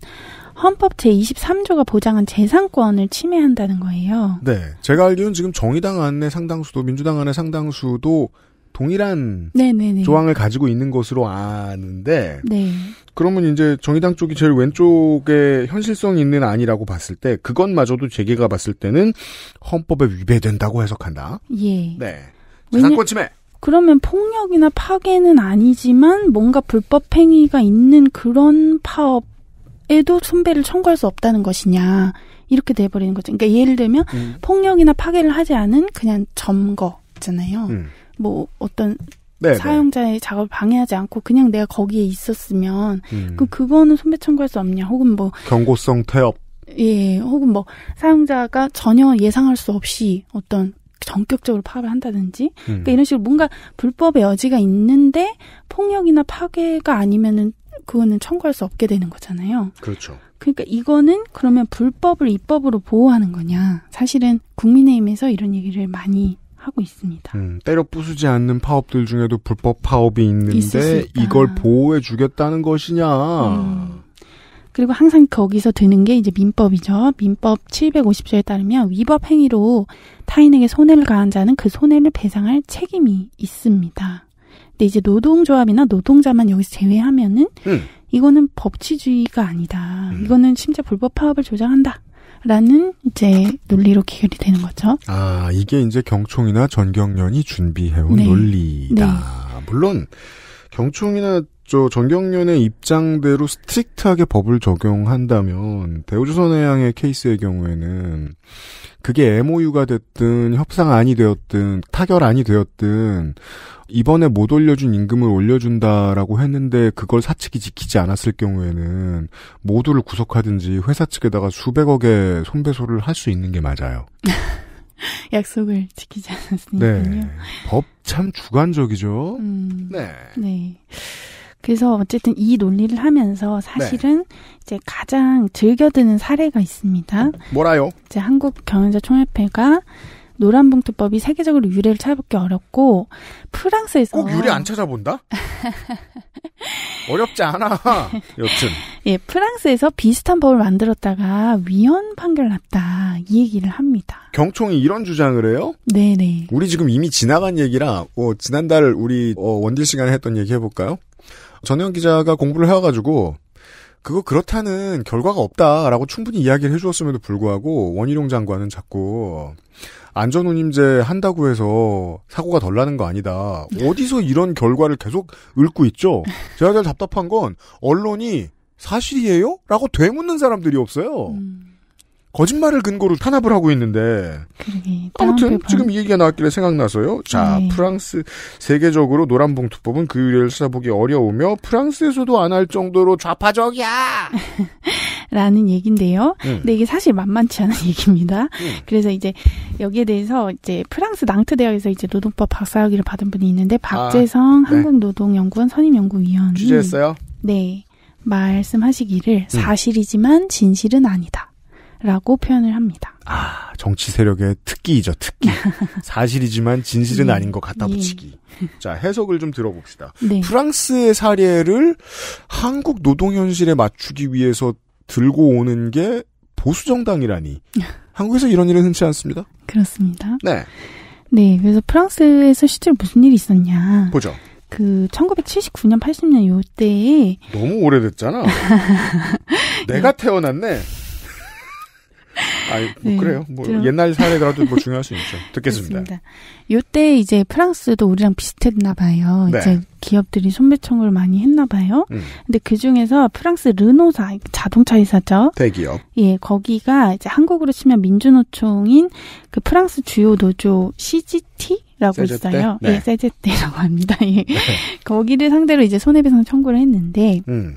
헌법 제23조가 보장한 재산권을 침해한다는 거예요. 네. 제가 알기로는 지금 정의당 안에 상당수도 민주당 안에 상당수도 동일한 네네네. 조항을 가지고 있는 것으로 아는데 네. 그러면 이제 정의당 쪽이 제일 왼쪽에 현실성 있는 안이라고 봤을 때 그것마저도 재계가 봤을 때는 헌법에 위배된다고 해석한다. 예. 네. 재산권 침해. 그러면 폭력이나 파괴는 아니지만 뭔가 불법 행위가 있는 그런 파업에도 손배를 청구할 수 없다는 것이냐 이렇게 돼버리는 거죠. 그러니까 예를 들면 음. 폭력이나 파괴를 하지 않은 그냥 점거 잖아요 음. 뭐 어떤 네네. 네. 사용자의 작업을 방해하지 않고 그냥 내가 거기에 있었으면 음. 그 그거는 손배 청구할 수 없냐 혹은 뭐 경고성 태업 예 혹은 뭐 사용자가 전혀 예상할 수 없이 어떤 전격적으로 파업을 한다든지 음. 그러니까 이런 식으로 뭔가 불법의 여지가 있는데 폭력이나 파괴가 아니면은 그거는 청구할 수 없게 되는 거잖아요. 그렇죠. 그러니까 이거는 그러면 불법을 입법으로 보호하는 거냐 사실은 국민의힘에서 이런 얘기를 많이 하고 있습니다. 음, 때려 부수지 않는 파업들 중에도 불법 파업이 있는데 이걸 보호해 주겠다는 것이냐. 음. 그리고 항상 거기서 드는 게 이제 민법이죠. 민법 750조에 따르면 위법 행위로 타인에게 손해를 가한 자는 그 손해를 배상할 책임이 있습니다. 근데 이제 노동조합이나 노동자만 여기서 제외하면은 음. 이거는 법치주의가 아니다. 음. 이거는 심지어 불법 파업을 조장한다. 라는 이제 논리로 기결이 되는 거죠. 아, 이게 이제 경총이나 전경련이 준비해온 네. 논리다. 네. 물론, 경총이나 저 전경련의 입장대로 스트릭트하게 법을 적용한다면, 대우조선해양의 케이스의 경우에는, 그게 MOU가 됐든 협상안이 되었든 타결안이 되었든 이번에 못 올려준 임금을 올려준다라고 했는데 그걸 사측이 지키지 않았을 경우에는 모두를 구속하든지 회사 측에다가 수백억의 손배소를 할 수 있는 게 맞아요. (laughs) 약속을 지키지 않았으니까요. 네. 법참 주관적이죠. 음, 네. 네. 그래서 어쨌든 이 논리를 하면서 사실은 네. 이제 가장 즐겨드는 사례가 있습니다. 뭐라요? 이제 한국 경영자 총협회가 노란봉투법이 세계적으로 유래를 찾아보기 어렵고 프랑스에서 꼭 어, 유래 안 찾아본다? 어렵지 않아. (laughs) 여튼 예, 프랑스에서 비슷한 법을 만들었다가 위헌 판결 났다 이 얘기를 합니다. 경총이 이런 주장을 해요? 네네. 우리 지금 이미 지나간 얘기라 어, 지난달 우리 어, 원딜 시간에 했던 얘기 해볼까요? 전영 기자가 공부를 해와가지고 그거 그렇다는 결과가 없다라고 충분히 이야기를 해주었음에도 불구하고 원희룡 장관은 자꾸 안전운임제 한다고 해서 사고가 덜 나는 거 아니다. 네. 어디서 이런 결과를 계속 읊고 있죠? (laughs) 제가 제일 답답한 건 언론이 사실이에요? 라고 되묻는 사람들이 없어요. 음. 거짓말을 근거로 탄압을 하고 있는데 아무튼 지금 이 얘기가 나왔길래 생각나서요. 자 네. 프랑스 세계적으로 노란봉투법은 그 의뢰를 찾아보기 어려우며 프랑스에서도 안 할 정도로 좌파적이야. (laughs) 라는 얘기인데요. 음. 근데 이게 사실 만만치 않은 (laughs) 얘기입니다. 음. 그래서 이제 여기에 대해서 이제 프랑스 낭트 대학에서 이제 노동법 박사학위를 받은 분이 있는데 아, 박재성 아, 네. 한국노동연구원 선임연구위원이 주제했어요. 네. 말씀하시기를 음. 사실이지만 진실은 아니다. 라고 표현을 합니다. 아, 정치 세력의 특기이죠, 특기. (laughs) 사실이지만 진실은 네, 아닌 것같다 예. 붙이기. 예. 자, 해석을 좀 들어봅시다. 네. 프랑스의 사례를 한국 노동 현실에 맞추기 위해서 들고 오는 게 보수 정당이라니 (laughs) 한국에서 이런 일은 흔치 않습니다. 그렇습니다. 네. 네, 그래서 프랑스에서 실제로 무슨 일이 있었냐. 보죠. 그 1979년, 80년 요때에 너무 오래됐잖아. (laughs) 내가 태어났네. 아이, 뭐 네, 그래요. 뭐들 옛날 사례더라도 뭐 중요할 수 있죠. 듣겠습니다. 요때 이제 프랑스도 우리랑 비슷했나 봐요. 네. 이제 기업들이 손배청을 많이 했나 봐요. 음. 근데 그 중에서 프랑스 르노사 자동차 회사죠. 대기업. 예, 거기가 이제 한국으로 치면 민주노총인 그 프랑스 주요 노조 CGT 라고 세제 있어요. 네. 예, 세제때라고 합니다. 예. 네. 거기를 상대로 이제 손해배상 청구를 했는데 음.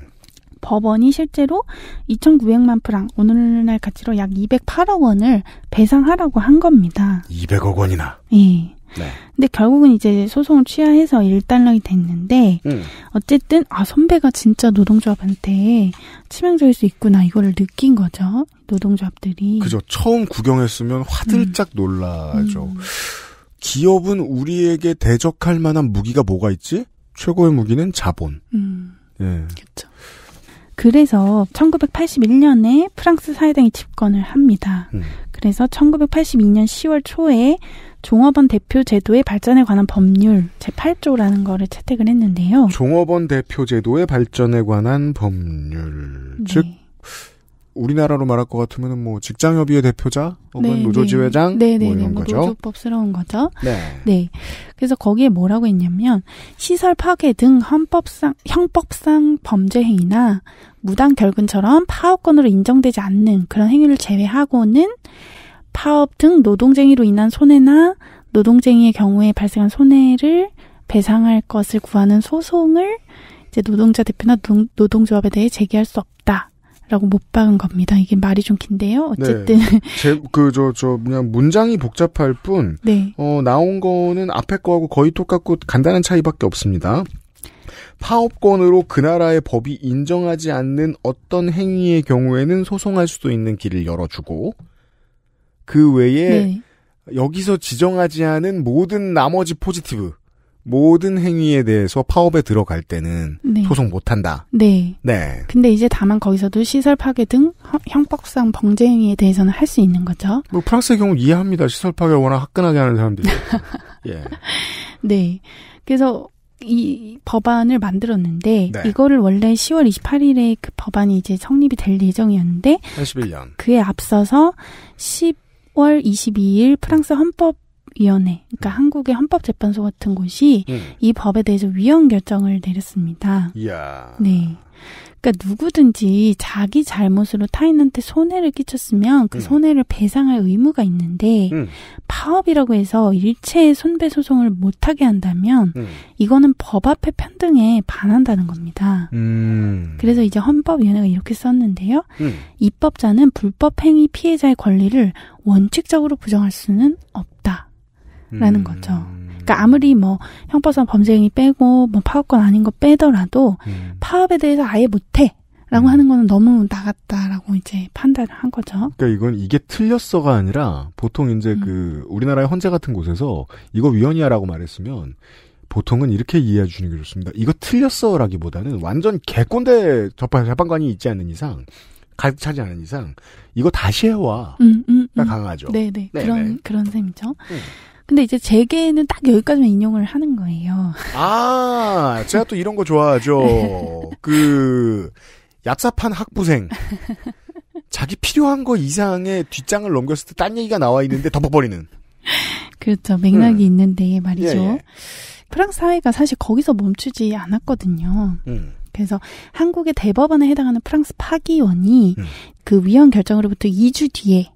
법원이 실제로 2,900만 프랑, 오늘날 가치로 약 208억 원을 배상하라고 한 겁니다. 200억 원이나. 예. 네. 근데 결국은 이제 소송을 취하해서 1달러이 됐는데 음. 어쨌든 아 선배가 진짜 노동조합한테 치명적일 수 있구나 이거를 느낀 거죠 노동조합들이 그죠 처음 구경했으면 화들짝 음. 놀라죠 음. 기업은 우리에게 대적할 만한 무기가 뭐가 있지 최고의 무기는 자본 음. 예그죠 그래서 1981년에 프랑스 사회당이 집권을 합니다. 음. 그래서 1982년 10월 초에 종업원 대표 제도의 발전에 관한 법률 제8조라는 거를 채택을 했는데요. 종업원 대표 제도의 발전에 관한 법률. 네. 즉 우리나라로 말할 것 같으면 뭐 직장협의회 대표자 혹은 네, 노조지회장 네. 네. 뭐 네, 이런 네. 거죠. 노조법스러운 거죠. 네. 네. 그래서 거기에 뭐라고 했냐면 시설 파괴 등 헌법상 형법상 범죄 행위나 무단 결근처럼 파업권으로 인정되지 않는 그런 행위를 제외하고는 파업 등노동쟁의로 인한 손해나 노동쟁의의 경우에 발생한 손해를 배상할 것을 구하는 소송을 이제 노동자 대표나 노동, 조합에 대해 제기할 수 없다. 라고 못 박은 겁니다. 이게 말이 좀 긴데요. 네. 어쨌든 네. 그저저저 그냥 문장이 복잡할 뿐 네. 어 나온 거는 앞에 거하고 거의 똑같고 간단한 차이밖에 없습니다. 파업권으로 그 나라의 법이 인정하지 않는 어떤 행위의 경우에는 소송할 수도 있는 길을 열어주고 그 외에 네. 여기서 지정하지 않은 모든 나머지 포지티브 모든 행위에 대해서 파업에 들어갈 때는 네. 소송 못한다. 네. 네. 근데 이제 다만 거기서도 시설 파괴 등 형법상 범죄 행위에 대해서는 할 수 있는 거죠. 뭐 프랑스의 경우 이해합니다. 시설 파괴를 워낙 화끈하게 하는 사람들이. (laughs) 예. 네. 그래서 이 법안을 만들었는데 네. 이거를 원래 10월 28일에 그 법안이 이제 성립이 될 예정이었는데 81년 그에 앞서서 10월 22일 프랑스 헌법 위원회, 그러니까 음. 한국의 헌법재판소 같은 곳이 음. 이 법에 대해서 위헌 결정을 내렸습니다. 이야. 네. 그러니까 누구든지 자기 잘못으로 타인한테 손해를 끼쳤으면 그 음. 손해를 배상할 의무가 있는데 음. 파업이라고 해서 일체의 손배 소송을 못하게 한다면 음. 이거는 법 앞에 편등에 반한다는 겁니다. 음. 그래서 이제 헌법위원회가 이렇게 썼는데요. 음. 입법자는 불법 행위 피해자의 권리를 원칙적으로 부정할 수는 없다. 라는 음. 거죠. 그러니까 아무리 뭐 형법상 범죄행위 빼고 뭐 파업권 아닌 거 빼더라도 음. 파업에 대해서 아예 못해. 라고 음. 하는 거는 너무 나갔다라고 이제 판단을 한 거죠. 그러니까 이건 이게 틀렸어가 아니라 보통 이제 음. 그 우리나라의 헌재 같은 곳에서 이거 위헌이야라고 말했으면 보통은 이렇게 이해해 주는 게 좋습니다. 이거 틀렸어라기보다는 완전 개꼰대 재판관이 있지 않는 이상 가득 차지 않은 이상 이거 다시 해와가 음, 음, 강하죠. 음. 네네, 네네, 그런 네. 그런 셈이죠. 음. 근데 이제 제게는 딱 여기까지만 인용을 하는 거예요. 아, 제가 또 이런 거 좋아하죠. (laughs) 그 얍삽한 학부생. 자기 필요한 거 이상의 뒷장을 넘겼을 때 딴 얘기가 나와 있는데 덮어버리는. 그렇죠. 맥락이 음. 있는데 말이죠. 예, 예. 프랑스 사회가 사실 거기서 멈추지 않았거든요. 음. 그래서 한국의 대법원에 해당하는 프랑스 파기원이 음. 그 위헌 결정으로부터 2주 뒤에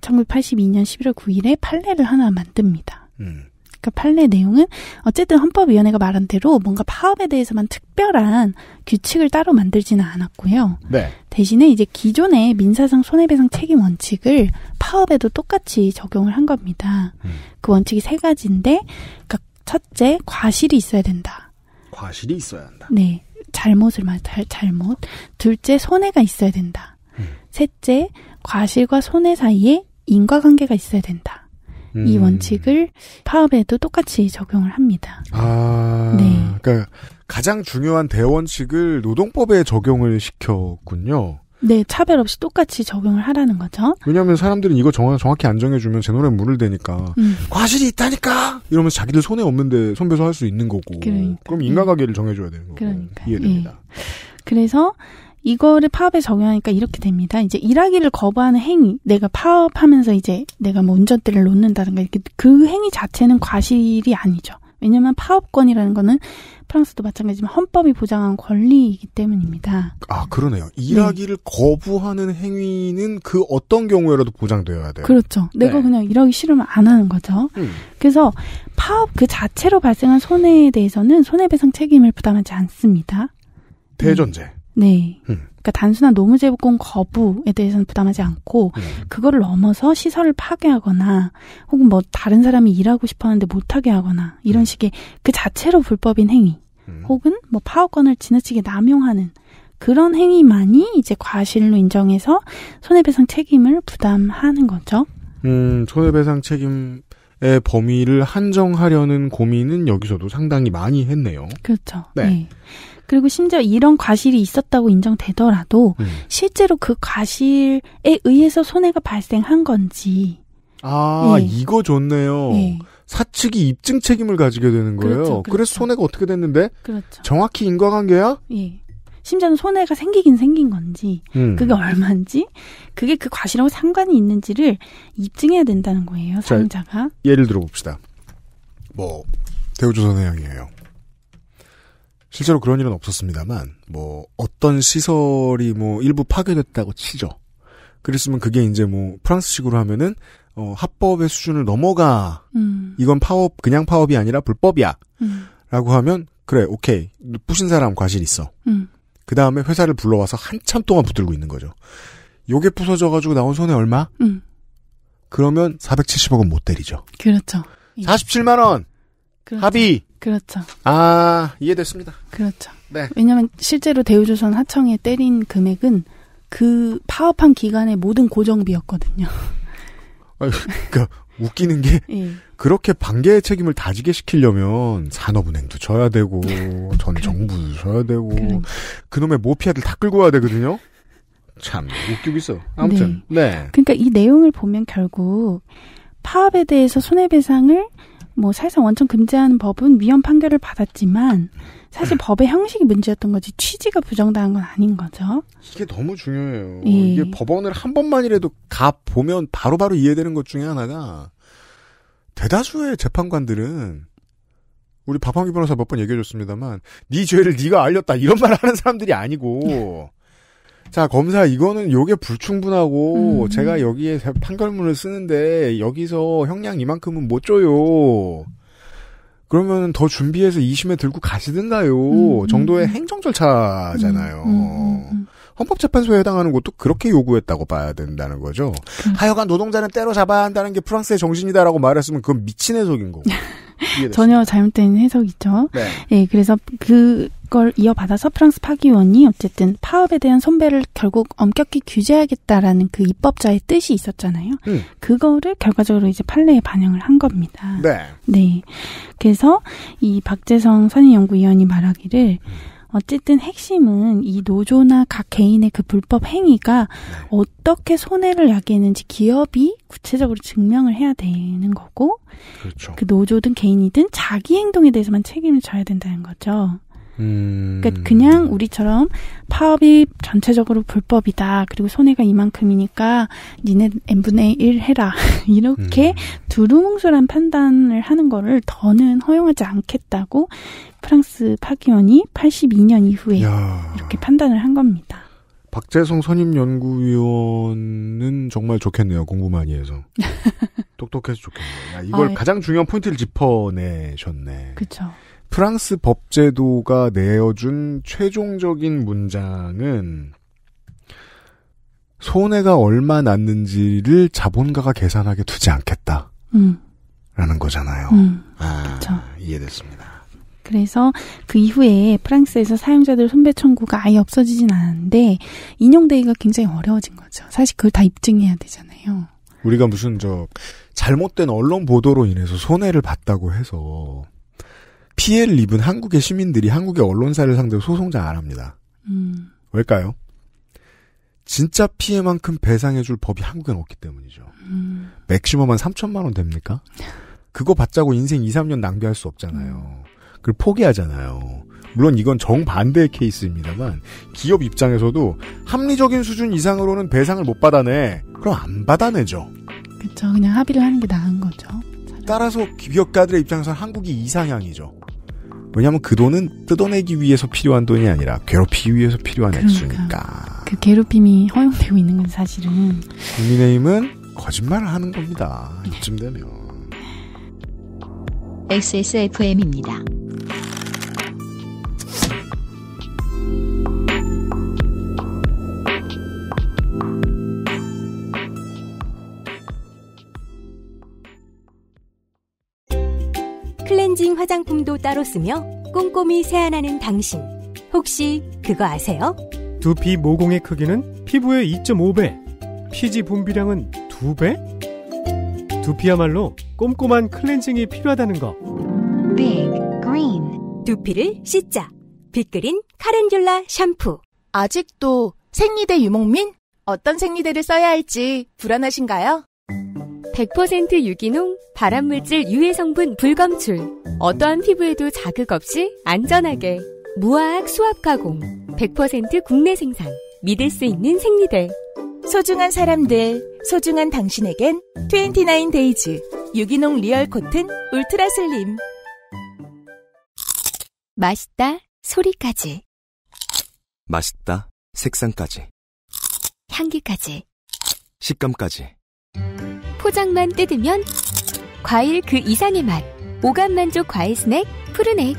1982년 11월 9일에 판례를 하나 만듭니다. 음. 그까 그러니까 판례 내용은 어쨌든 헌법위원회가 말한 대로 뭔가 파업에 대해서만 특별한 규칙을 따로 만들지는 않았고요. 네. 대신에 이제 기존의 민사상 손해배상 책임 원칙을 파업에도 똑같이 적용을 한 겁니다. 음. 그 원칙이 세 가지인데, 그러니까 첫째 과실이 있어야 된다. 과실이 있어야 한다. 네, 잘못을 말 잘, 잘못. 둘째 손해가 있어야 된다. 음. 셋째 과실과 손해 사이에 인과관계가 있어야 된다. 음. 이 원칙을 파업에도 똑같이 적용을 합니다. 아, 네. 그러니까 가장 중요한 대원칙을 노동법에 적용을 시켰군요. 네, 차별 없이 똑같이 적용을 하라는 거죠. 왜냐하면 사람들은 이거 정, 확히 안 정해주면 제 노래 문을 대니까 음. 과실이 있다니까 이러면서 자기들 손해 없는데 손배소할 수 있는 거고. 그러니까. 그럼 인과관계를 정해줘야 되는 거고. 그러니까. 이해됩니다. 예. 그래서 이거를 파업에 적용하니까 이렇게 됩니다. 이제 일하기를 거부하는 행위, 내가 파업하면서 이제 내가 뭐 운전대를 놓는다든가 이렇게 그 행위 자체는 과실이 아니죠. 왜냐면 파업권이라는 거는 프랑스도 마찬가지지만 헌법이 보장한 권리이기 때문입니다. 아, 그러네요. 일하기를 네. 거부하는 행위는 그 어떤 경우에라도 보장되어야 돼요. 그렇죠. 내가 네. 그냥 일하기 싫으면 안 하는 거죠. 음. 그래서 파업 그 자체로 발생한 손해에 대해서는 손해배상 책임을 부담하지 않습니다. 대전제. 음. 네. 음. 그니까 단순한 노무 제공 거부에 대해서는 부담하지 않고 음. 그거를 넘어서 시설을 파괴하거나 혹은 뭐 다른 사람이 일하고 싶었는데 못하게 하거나 이런 음. 식의 그 자체로 불법인 행위 음. 혹은 뭐 파업권을 지나치게 남용하는 그런 행위만이 이제 과실로 인정해서 손해배상 책임을 부담하는 거죠. 음, 손해배상 책임 의 범위를 한정하려는 고민은 여기서도 상당히 많이 했네요. 그렇죠. 네. 네. 그리고 심지어 이런 과실이 있었다고 인정되더라도 음. 실제로 그 과실에 의해서 손해가 발생한 건지. 아, 예. 이거 좋네요. 예. 사측이 입증 책임을 가지게 되는 거예요. 그렇죠, 그렇죠. 그래서 손해가 어떻게 됐는데? 그렇죠. 정확히 인과관계야? 예. 심지어는 손해가 생기긴 생긴 건지, 음. 그게 얼마인지, 그게 그 과실하고 상관이 있는지를 입증해야 된다는 거예요, 사용자가. 자, 예를 들어 봅시다. 뭐, 대우조선해양이에요. 실제로 그런 일은 없었습니다만 뭐 어떤 시설이 뭐 일부 파괴됐다고 치죠. 그랬으면 그게 이제 뭐 프랑스식으로 하면은 어, 합법의 수준을 넘어가 음. 이건 파업 그냥 파업이 아니라 불법이야라고 음. 하면 그래 오케이 부신 사람 과실 있어. 음. 그 다음에 회사를 불러와서 한참 동안 붙들고 있는 거죠. 요게 부서져가지고 나온 손해 얼마? 음. 그러면 470억은 못 때리죠. 그렇죠. 47만원! 그렇죠. 합의! 그렇죠. 아, 이해됐습니다. 그렇죠. 네. 왜냐면 하 실제로 대우조선 하청에 때린 금액은 그 파업한 기간의 모든 고정비였거든요. (laughs) 그니까 웃기는 게 예. 그렇게 반개의 책임을 다지게 시키려면 산업은행도 져야 되고 전 정부도 져야 되고 그 그놈의 모피아들 다 끌고 와야 되거든요. 참 웃기고 있어. 아무튼 네. 네. 그러니까 이 내용을 보면 결국 파업에 대해서 손해배상을 뭐사실상 원천 금지하는 법은 위헌 판결을 받았지만 사실 네. 법의 형식이 문제였던 거지 취지가 부정당한 건 아닌 거죠. 이게 너무 중요해요. 예. 이게 법원을 한 번만이라도 가 보면 바로바로 이해되는 것 중에 하나가 대다수의 재판관들은 우리 박황기 변호사 몇 번 얘기해줬습니다만 네 죄를 네가 알렸다 이런 말 하는 사람들이 아니고 자, 검사, 이거는 요게 불충분하고, 음. 제가 여기에 판결문을 쓰는데, 여기서 형량 이만큼은 못 줘요. 그러면 더 준비해서 2심에 들고 가시든가요. 음. 음, 음. 정도의 행정 절차잖아요. 음, 음. 헌법재판소에 해당하는 것도 그렇게 요구했다고 봐야 된다는 거죠. 하여간 노동자는 때로 잡아야 한다는 게 프랑스의 정신이다라고 말했으면 그건 미친의 속인 거고. (laughs) 전혀 잘못된 해석이죠. 네. 예, 그래서 그걸 이어받아서 프랑스 파기원이 어쨌든 파업에 대한 손배를 결국 엄격히 규제하겠다라는 그 입법자의 뜻이 있었잖아요. 음. 그거를 결과적으로 이제 판례에 반영을 한 겁니다. 네. 네. 그래서 이 박재성 선임연구위원이 말하기를 음. 어쨌든 핵심은 이 노조나 각 개인의 그 불법 행위가 어떻게 손해를 야기했는지 기업이 구체적으로 증명을 해야 되는 거고 그렇죠. 그 노조든 개인이든 자기 행동에 대해서만 책임을 져야 된다는 거죠. 음... 그러니까 그냥 우리처럼 파업이 전체적으로 불법이다. 그리고 손해가 이만큼이니까 니네 n분의 1 해라. (laughs) 이렇게 음. 두루뭉술한 판단을 하는 거를 더는 허용하지 않겠다고 프랑스 파기원이 82년 이후에 야. 이렇게 판단을 한 겁니다. 박재성 선임 연구위원은 정말 좋겠네요. 공부 많이 해서 (laughs) 똑똑해서 좋겠네요. 야, 이걸 아, 예. 가장 중요한 포인트를 짚어내셨네. 그렇죠. 프랑스 법제도가 내어준 최종적인 문장은 손해가 얼마 났는지를 자본가가 계산하게 두지 않겠다. 음. 라는 거잖아요. 음, 아, 그쵸. 이해됐습니다. 그래서 그 이후에 프랑스에서 사용자들 손배 청구가 아예 없어지진 않았는데 인용되기가 굉장히 어려워진 거죠. 사실 그걸 다 입증해야 되잖아요. 우리가 무슨 저 잘못된 언론 보도로 인해서 손해를 봤다고 해서 피해를 입은 한국의 시민들이 한국의 언론사를 상대로 소송장 안 합니다. 음. 왜일까요? 진짜 피해만큼 배상해줄 법이 한국엔 없기 때문이죠. 음. 맥시멈 한 3천만 원 됩니까? 그거 받자고 인생 2, 3년 낭비할 수 없잖아요. 음. 그걸 포기하잖아요. 물론 이건 정반대의 케이스입니다만 기업 입장에서도 합리적인 수준 이상으로는 배상을 못 받아내. 그럼 안 받아내죠. 그렇죠. 그냥 합의를 하는 게 나은 거죠. 따라서 기업가들의 입장에서 한국이 이상향이죠. 왜냐하면 그 돈은 뜯어내기 위해서 필요한 돈이 아니라 괴롭히기 위해서 필요한 그러니까. 액수니까. 그 괴롭힘이 허용되고 있는 건 사실은 국민의힘은 거짓말을 하는 겁니다. 이쯤 되면. XSFM입니다. 클렌징 화장품도 따로 쓰며 꼼꼼히 세안하는 당신. 혹시 그거 아세요? 두피 모공의 크기는 피부의 2.5배, 피지 분비량은 2배? 두피야말로 꼼꼼한 클렌징이 필요하다는 거. Big Green 두피를 씻자. 빅그린 카렌듈라 샴푸. 아직도 생리대 유목민? 어떤 생리대를 써야 할지 불안하신가요? 100% 유기농, 발암물질 유해 성분 불검출. 어떠한 피부에도 자극 없이 안전하게 무화학 수압 가공. 100% 국내 생산. 믿을 수 있는 생리대. 소중한 사람들, 소중한 당신에겐 29데이즈 유기농 리얼 코튼 울트라 슬림 맛있다 소리까지 맛있다 색상까지 향기까지 식감까지 포장만 뜯으면 과일 그 이상의 맛 오감 만족 과일 스낵 푸르넥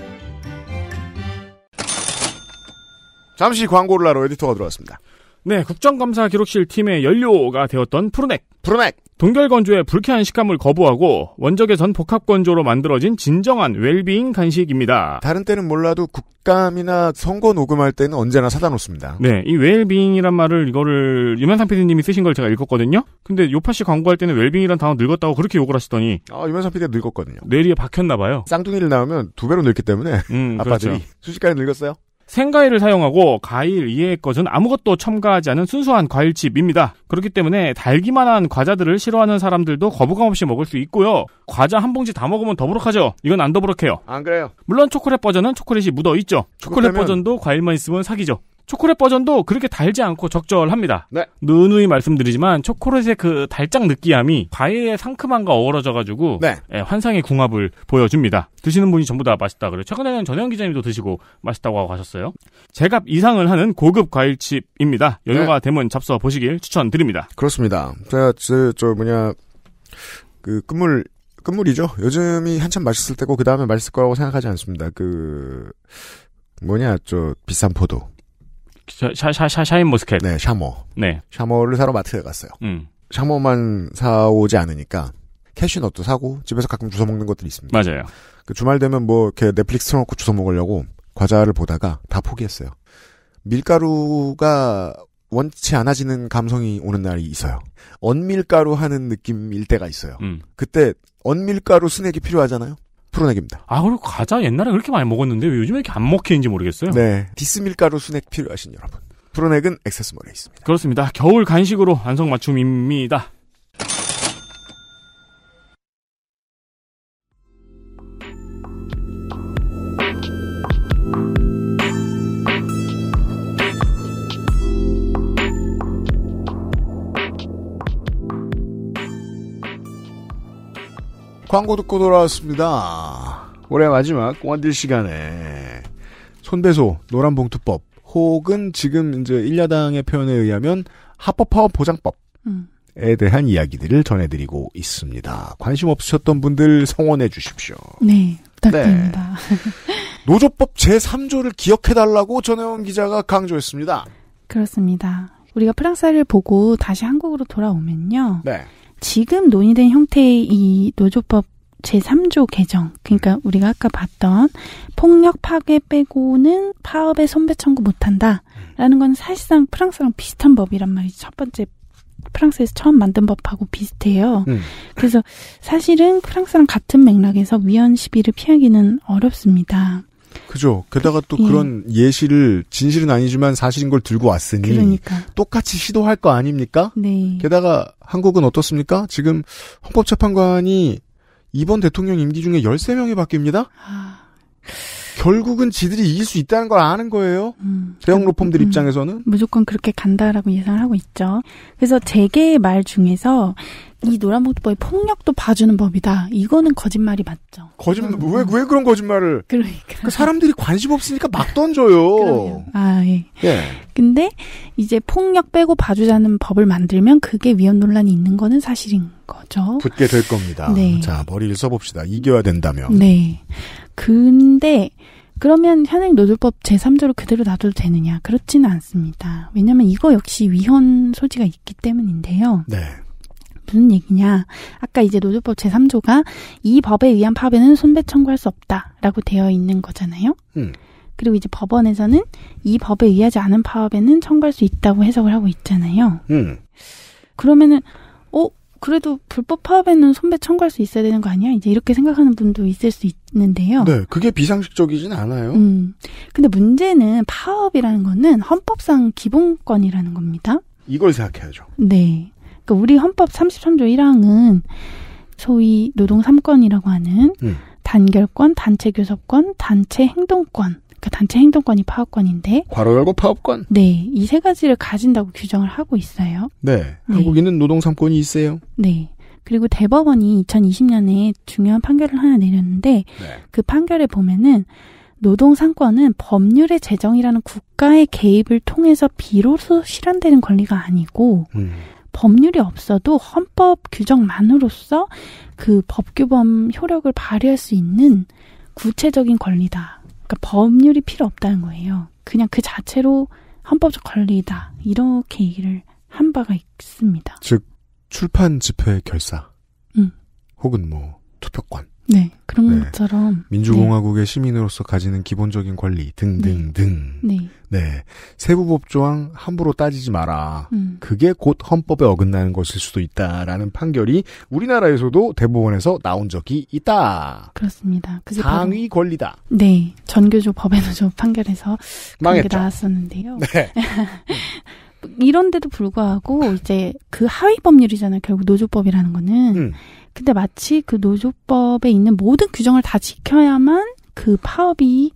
잠시 광고를 하러 에디터가 들어왔습니다. 네, 국정감사 기록실 팀의 연료가 되었던 푸르넥. 푸르넥. 동결건조의 불쾌한 식감을 거부하고 원적의 전 복합건조로 만들어진 진정한 웰빙 간식입니다. 다른 때는 몰라도 국감이나 선거 녹음할 때는 언제나 사다 놓습니다. 네, 이 웰빙이란 말을 이거를 유면상 PD님이 쓰신 걸 제가 읽었거든요. 근데 요파 씨 광고할 때는 웰빙이란 단어 늙었다고 그렇게 욕을 하시더니 아 유면상 PD가 늙었거든요. 뇌리에 박혔나 봐요. 쌍둥이를 낳으면 두 배로 늙기 때문에 음, 아빠들이 그렇죠. 수십간에 늙었어요. 생과일을 사용하고 과일 이외의 것은 아무것도 첨가하지 않은 순수한 과일칩입니다. 그렇기 때문에 달기만한 과자들을 싫어하는 사람들도 거부감 없이 먹을 수 있고요. 과자 한 봉지 다 먹으면 더부룩하죠. 이건 안 더부룩해요. 안 그래요. 물론 초콜릿 버전은 초콜릿이 묻어 있죠. 초콜릿 버전도 과일만 있으면 사기죠. 초콜릿 버전도 그렇게 달지 않고 적절합니다. 네. 누누이 말씀드리지만 초콜릿의 그 달짝 느끼함이 과일의 상큼함과 어우러져가지고 네. 예, 환상의 궁합을 보여줍니다. 드시는 분이 전부 다 맛있다 그래요. 최근에는 전현 기자님도 드시고 맛있다고 하고 하셨어요. 제값 이상을 하는 고급 과일칩입니다. 여유가 네. 되면 잡숴 보시길 추천드립니다. 그렇습니다. 제가 저, 저 뭐냐 그 끝물 끝물이죠. 요즘이 한참 맛있을 때고 그 다음에 맛있을 거라고 생각하지 않습니다. 그 뭐냐 저 비싼 포도. 샤샤샤 인 모스켓. 네, 샤머. 네. 샤머를 사러 마트에 갔어요. 음. 샤머만 사오지 않으니까 캐시넛도 사고 집에서 가끔 주워 먹는 것들이 있습니다. 맞아요. 그 주말 되면 뭐 이렇게 넷플릭스 틀어놓고 주워 먹으려고 과자를 보다가 다 포기했어요. 밀가루가 원치 않아지는 감성이 오는 날이 있어요. 언밀가루 하는 느낌일 때가 있어요. 음. 그때 언밀가루 스낵이 필요하잖아요. 풀어내기입니다. 아, 그리고 과자 옛날에 그렇게 많이 먹었는데 왜 요즘에 이렇게 안 먹히는지 모르겠어요. 네. 디스 밀가루 스낵 필요하신 여러분. 프로넥은 액세스몰에 있습니다. 그렇습니다. 겨울 간식으로 안성맞춤입니다. 광고 듣고 돌아왔습니다. 올해 마지막 꼬안딜 시간에 손대소 노란봉투법 혹은 지금 이제 일야당의 표현에 의하면 합법화업 보장법 음. 에 대한 이야기들을 전해드리고 있습니다. 관심 없으셨던 분들 성원해 주십시오. 네, 부탁드립니다. 네. 노조법 제3조를 기억해달라고 전혜원 기자가 강조했습니다. 그렇습니다. 우리가 프랑스를 보고 다시 한국으로 돌아오면요. 네. 지금 논의된 형태의 이 노조법 제3조 개정, 그러니까 우리가 아까 봤던 폭력 파괴 빼고는 파업에 선배 청구 못한다. 라는 건 사실상 프랑스랑 비슷한 법이란 말이죠첫 번째 프랑스에서 처음 만든 법하고 비슷해요. 음. 그래서 사실은 프랑스랑 같은 맥락에서 위헌 시비를 피하기는 어렵습니다. 그죠. 게다가 또 예. 그런 예시를 진실은 아니지만 사실인 걸 들고 왔으니 그러니까. 똑같이 시도할 거 아닙니까? 네. 게다가 한국은 어떻습니까? 지금 헌법재판관이 이번 대통령 임기 중에 13명이 바뀝니다. 아. 결국은 지들이 이길 수 있다는 걸 아는 거예요. 음, 대형 로펌들 음, 입장에서는 무조건 그렇게 간다라고 예상 하고 있죠. 그래서 재게말 중에서 이 노란복도법의 폭력도 봐주는 법이다. 이거는 거짓말이 맞죠. 거짓말 왜, 왜 그런 거짓말을? 그러니까. 그 사람들이 관심 없으니까 막 던져요. 아 예. 예. 근데 이제 폭력 빼고 봐주자는 법을 만들면 그게 위헌 논란이 있는 거는 사실인 거죠. 붙게 될 겁니다. 네. 자 머리를 써봅시다. 이겨야 된다면. 네. 근데 그러면 현행 노조법 제3조를 그대로 놔둬도 되느냐? 그렇지는 않습니다. 왜냐하면 이거 역시 위헌 소지가 있기 때문인데요. 네. 무슨 얘기냐. 아까 이제 노조법 제3조가 이 법에 의한 파업에는 손배 청구할 수 없다라고 되어 있는 거잖아요. 음. 그리고 이제 법원에서는 이 법에 의하지 않은 파업에는 청구할 수 있다고 해석을 하고 있잖아요. 음. 그러면은 어 그래도 불법 파업에는 손배 청구할 수 있어야 되는 거 아니야? 이제 이렇게 생각하는 분도 있을 수 있는데요. 네, 그게 비상식적이진 않아요. 음. 근데 문제는 파업이라는 거는 헌법상 기본권이라는 겁니다. 이걸 생각해야죠. 네. 그러니까 우리 헌법 33조 1항은 소위 노동 3권이라고 하는 음. 단결권, 단체 교섭권, 단체 행동권 그 단체 행동권이 파업권인데 괄호 열고 파업권 네이 세 가지를 가진다고 규정을 하고 있어요. 네, 네. 한국인은 노동 3권이 있어요. 네. 그리고 대법원이 2020년에 중요한 판결을 하나 내렸는데 네. 그 판결에 보면은 노동 3권은 법률의 제정이라는 국가의 개입을 통해서 비로소 실현되는 권리가 아니고 음. 법률이 없어도 헌법 규정만으로서 그 법규범 효력을 발휘할 수 있는 구체적인 권리다. 그러니까 법률이 필요 없다는 거예요. 그냥 그 자체로 헌법적 권리다. 이렇게 얘기를 한 바가 있습니다. 즉 출판 집회 결사. 음. 혹은 뭐 투표권. 네, 그런 네. 것처럼 민주공화국의 네. 시민으로서 가지는 기본적인 권리 등등등. 네. 네. 네. 세부법 조항 함부로 따지지 마라. 음. 그게 곧 헌법에 어긋나는 것일 수도 있다라는 판결이 우리나라에서도 대법원에서 나온 적이 있다. 그렇습니다. 그래 상위 권리다. 네, 전교조 법에서조 판결에서 그게 나왔었는데요. 네. (laughs) 이런데도 불구하고 이제 그 하위 법률이잖아요. 결국 노조법이라는 거는. 음. 근데 마치 그 노조법에 있는 모든 규정을 다 지켜야만 그 파업이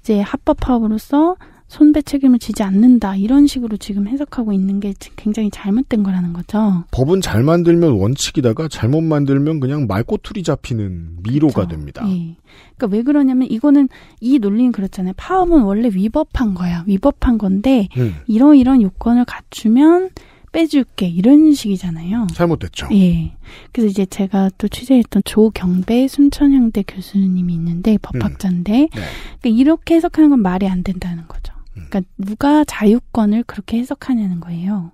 이제 합법 파업으로서 손배 책임을 지지 않는다 이런 식으로 지금 해석하고 있는 게 굉장히 잘못된 거라는 거죠. 법은 잘 만들면 원칙이다가 잘못 만들면 그냥 말꼬투리 잡히는 미로가 그렇죠. 됩니다. 예. 그러니까 왜 그러냐면 이거는 이 논리는 그렇잖아요. 파업은 원래 위법한 거야. 위법한 건데 음. 이런 이런 요건을 갖추면 빼줄게 이런 식이잖아요. 잘못됐죠. 예. 그래서 이제 제가 또 취재했던 조경배 순천향대 교수님이 있는데 법학자인데 음. 네. 그러니까 이렇게 해석하는 건 말이 안 된다는 거죠. 음. 그러니까 누가 자유권을 그렇게 해석하냐는 거예요.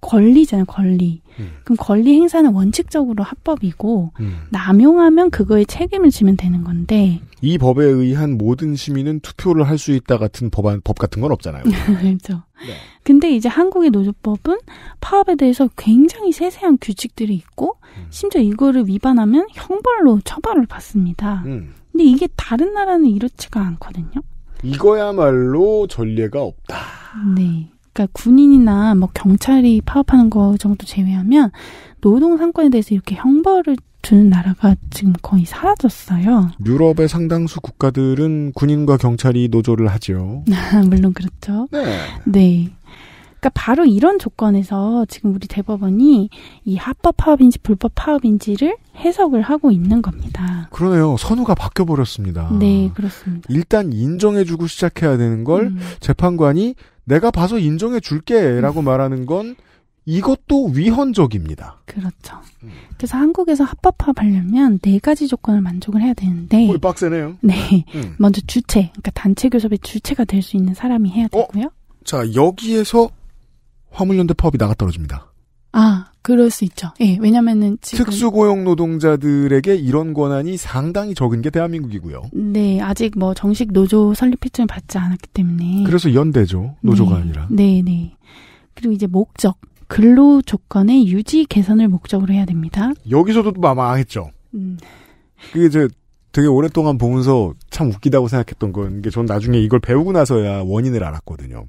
권리잖아요, 권리. 음. 그럼 권리 행사는 원칙적으로 합법이고 음. 남용하면 그거에 책임을 지면 되는 건데 이 법에 의한 모든 시민은 투표를 할 수 있다 같은 법안 법 같은 건 없잖아요. (laughs) 그렇죠. 네. 근데 이제 한국의 노조법은 파업에 대해서 굉장히 세세한 규칙들이 있고 음. 심지어 이거를 위반하면 형벌로 처벌을 받습니다. 음. 근데 이게 다른 나라는 이렇지가 않거든요. 이거야말로 전례가 없다. 네. 그러니까 군인이나 뭐 경찰이 파업하는 거 정도 제외하면 노동 상권에 대해서 이렇게 형벌을 주는 나라가 지금 거의 사라졌어요. 유럽의 상당수 국가들은 군인과 경찰이 노조를 하죠 (laughs) 물론 그렇죠. 네. 네. 그니까 바로 이런 조건에서 지금 우리 대법원이 이 합법 파업인지 불법 파업인지를 해석을 하고 있는 겁니다. 그러네요. 선우가 바뀌어 버렸습니다. 네, 그렇습니다. 일단 인정해주고 시작해야 되는 걸 음. 재판관이 내가 봐서 인정해 줄게라고 음. 말하는 건 이것도 위헌적입니다. 그렇죠. 음. 그래서 한국에서 합법화하려면 네 가지 조건을 만족을 해야 되는데. 거의 빡세네요. 네. 음. 먼저 주체, 그러니까 단체 교섭의 주체가 될 수 있는 사람이 해야 어? 되고요. 어? 자 여기에서 화물연대파업이 나가 떨어집니다. 아, 그럴 수 있죠. 예, 왜냐면은 지금 특수고용 노동자들에게 이런 권한이 상당히 적은 게 대한민국이고요. 네, 아직 뭐 정식 노조 설립 필증을 받지 않았기 때문에 그래서 연대죠. 노조가 네, 아니라. 네, 네. 그리고 이제 목적 근로 조건의 유지 개선을 목적으로 해야 됩니다. 여기서도 망망했죠. 음. 그게 이제 되게 오랫동안 보면서 참 웃기다고 생각했던 건게전 나중에 이걸 배우고 나서야 원인을 알았거든요.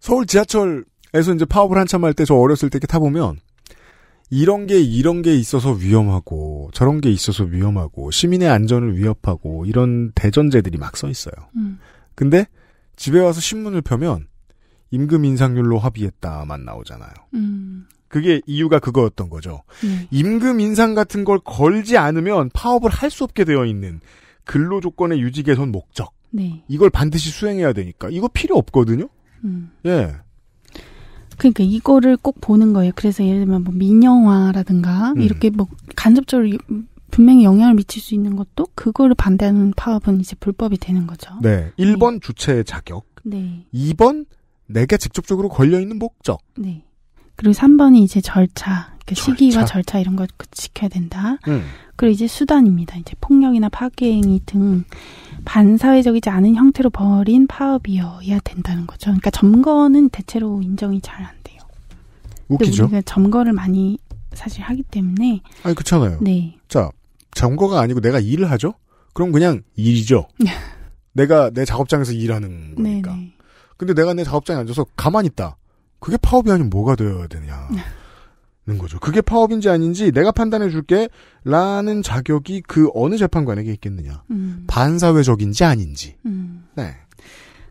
서울 지하철 에서 이제 파업을 한참 할 때 저 어렸을 때 이렇게 타보면 이런 게 이런 게 있어서 위험하고 저런 게 있어서 위험하고 시민의 안전을 위협하고 이런 대전제들이 막 써 있어요. 음. 근데 집에 와서 신문을 펴면 임금 인상률로 합의했다만 나오잖아요. 음. 그게 이유가 그거였던 거죠. 음. 임금 인상 같은 걸 걸지 않으면 파업을 할 수 없게 되어 있는 근로 조건의 유지 개선 목적. 네. 이걸 반드시 수행해야 되니까 이거 필요 없거든요. 음. 예. 그러니까 이거를 꼭 보는 거예요. 그래서 예를 들면 뭐 민영화라든가 음. 이렇게 뭐 간접적으로 분명히 영향을 미칠 수 있는 것도 그거를 반대하는 파업은 이제 불법이 되는 거죠. 네. 1번 네. 주체의 자격. 네. 2번 내게 직접적으로 걸려 있는 목적. 네. 그리고 3번이 이제 절차. 그러니까 절차. 시기와 절차 이런 걸 그 지켜야 된다. 음. 그리고 이제 수단입니다. 이제 폭력이나 파괴행위 등 반사회적이지 않은 형태로 벌인 파업이어야 된다는 거죠. 그러니까 점거는 대체로 인정이 잘 안 돼요. 웃기죠. 우리가 점거를 많이 사실 하기 때문에 아니 그렇잖아요. 네. 자 점거가 아니고 내가 일을 하죠. 그럼 그냥 일이죠. (laughs) 내가 내 작업장에서 일하는 거니까. 네네. 네. 근데 내가 내 작업장에 앉아서 가만히 있다. 그게 파업이 아니면 뭐가 되어야 되냐. (laughs) 는 거죠. 그게 파업인지 아닌지 내가 판단해 줄게 라는 자격이 그 어느 재판관에게 있겠느냐. 음. 반사회적인지 아닌지. 음. 네.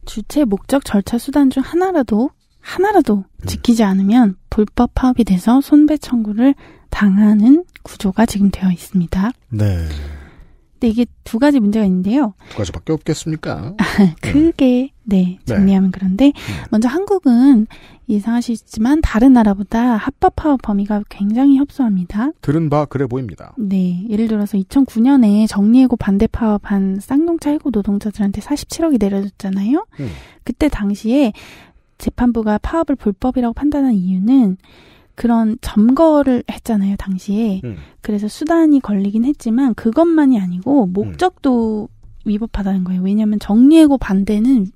주체 목적 절차 수단 중 하나라도 하나라도 음. 지키지 않으면 불법 파업이 돼서 손배 청구를 당하는 구조가 지금 되어 있습니다. 네. 근데 이게 두 가지 문제가 있는데요. 두 가지밖에 없겠습니까? (laughs) 크게 네, 네 정리하면 그런데 음. 먼저 한국은 예상하시지만 다른 나라보다 합법화 범위가 굉장히 협소합니다. 들은 바 그래 보입니다. 네, 예를 들어서 2009년에 정리해고 반대 파업한 쌍용차 해고 노동자들한테 47억이 내려졌잖아요. 음. 그때 당시에 재판부가 파업을 불법이라고 판단한 이유는 그런 점거를 했잖아요, 당시에. 음. 그래서 수단이 걸리긴 했지만 그것만이 아니고 음. 목적도 음. 위법하다는 거예요. 왜냐하면 정리해고 반대는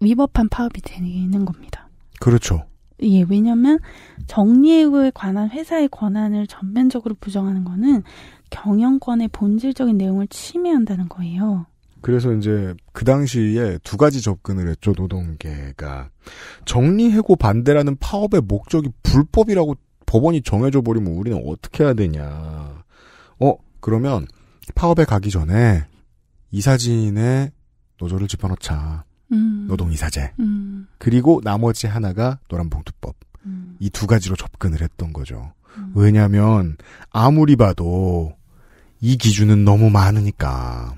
위법한 파업이 되는 겁니다. 그렇죠. 예, 왜냐면 하 정리해고에 관한 회사의 권한을 전면적으로 부정하는 거는 경영권의 본질적인 내용을 침해한다는 거예요. 그래서 이제 그 당시에 두 가지 접근을 했죠, 노동계가. 정리해고 반대라는 파업의 목적이 불법이라고 법원이 정해줘 버리면 우리는 어떻게 해야 되냐. 어, 그러면 파업에 가기 전에 이사진에 노조를 집어넣자. 음. 노동이사제. 음. 그리고 나머지 하나가 노란봉투법. 음. 이두 가지로 접근을 했던 거죠. 음. 왜냐하면 아무리 봐도 이 기준은 너무 많으니까.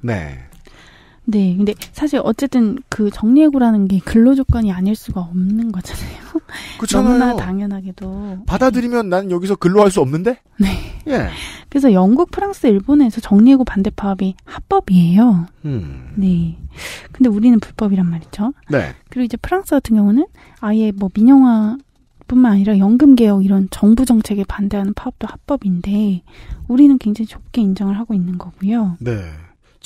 네. 네, 근데 사실 어쨌든 그 정리해고라는 게 근로 조건이 아닐 수가 없는 거잖아요. (laughs) 그렇잖아요. 너무나 당연하게도 받아들이면 난 여기서 근로할 수 없는데. 네. 예. 그래서 영국, 프랑스, 일본에서 정리해고 반대 파업이 합법이에요. 음. 네. 근데 우리는 불법이란 말이죠. 네. 그리고 이제 프랑스 같은 경우는 아예 뭐 민영화 뿐만 아니라 연금 개혁 이런 정부 정책에 반대하는 파업도 합법인데 우리는 굉장히 좁게 인정을 하고 있는 거고요. 네.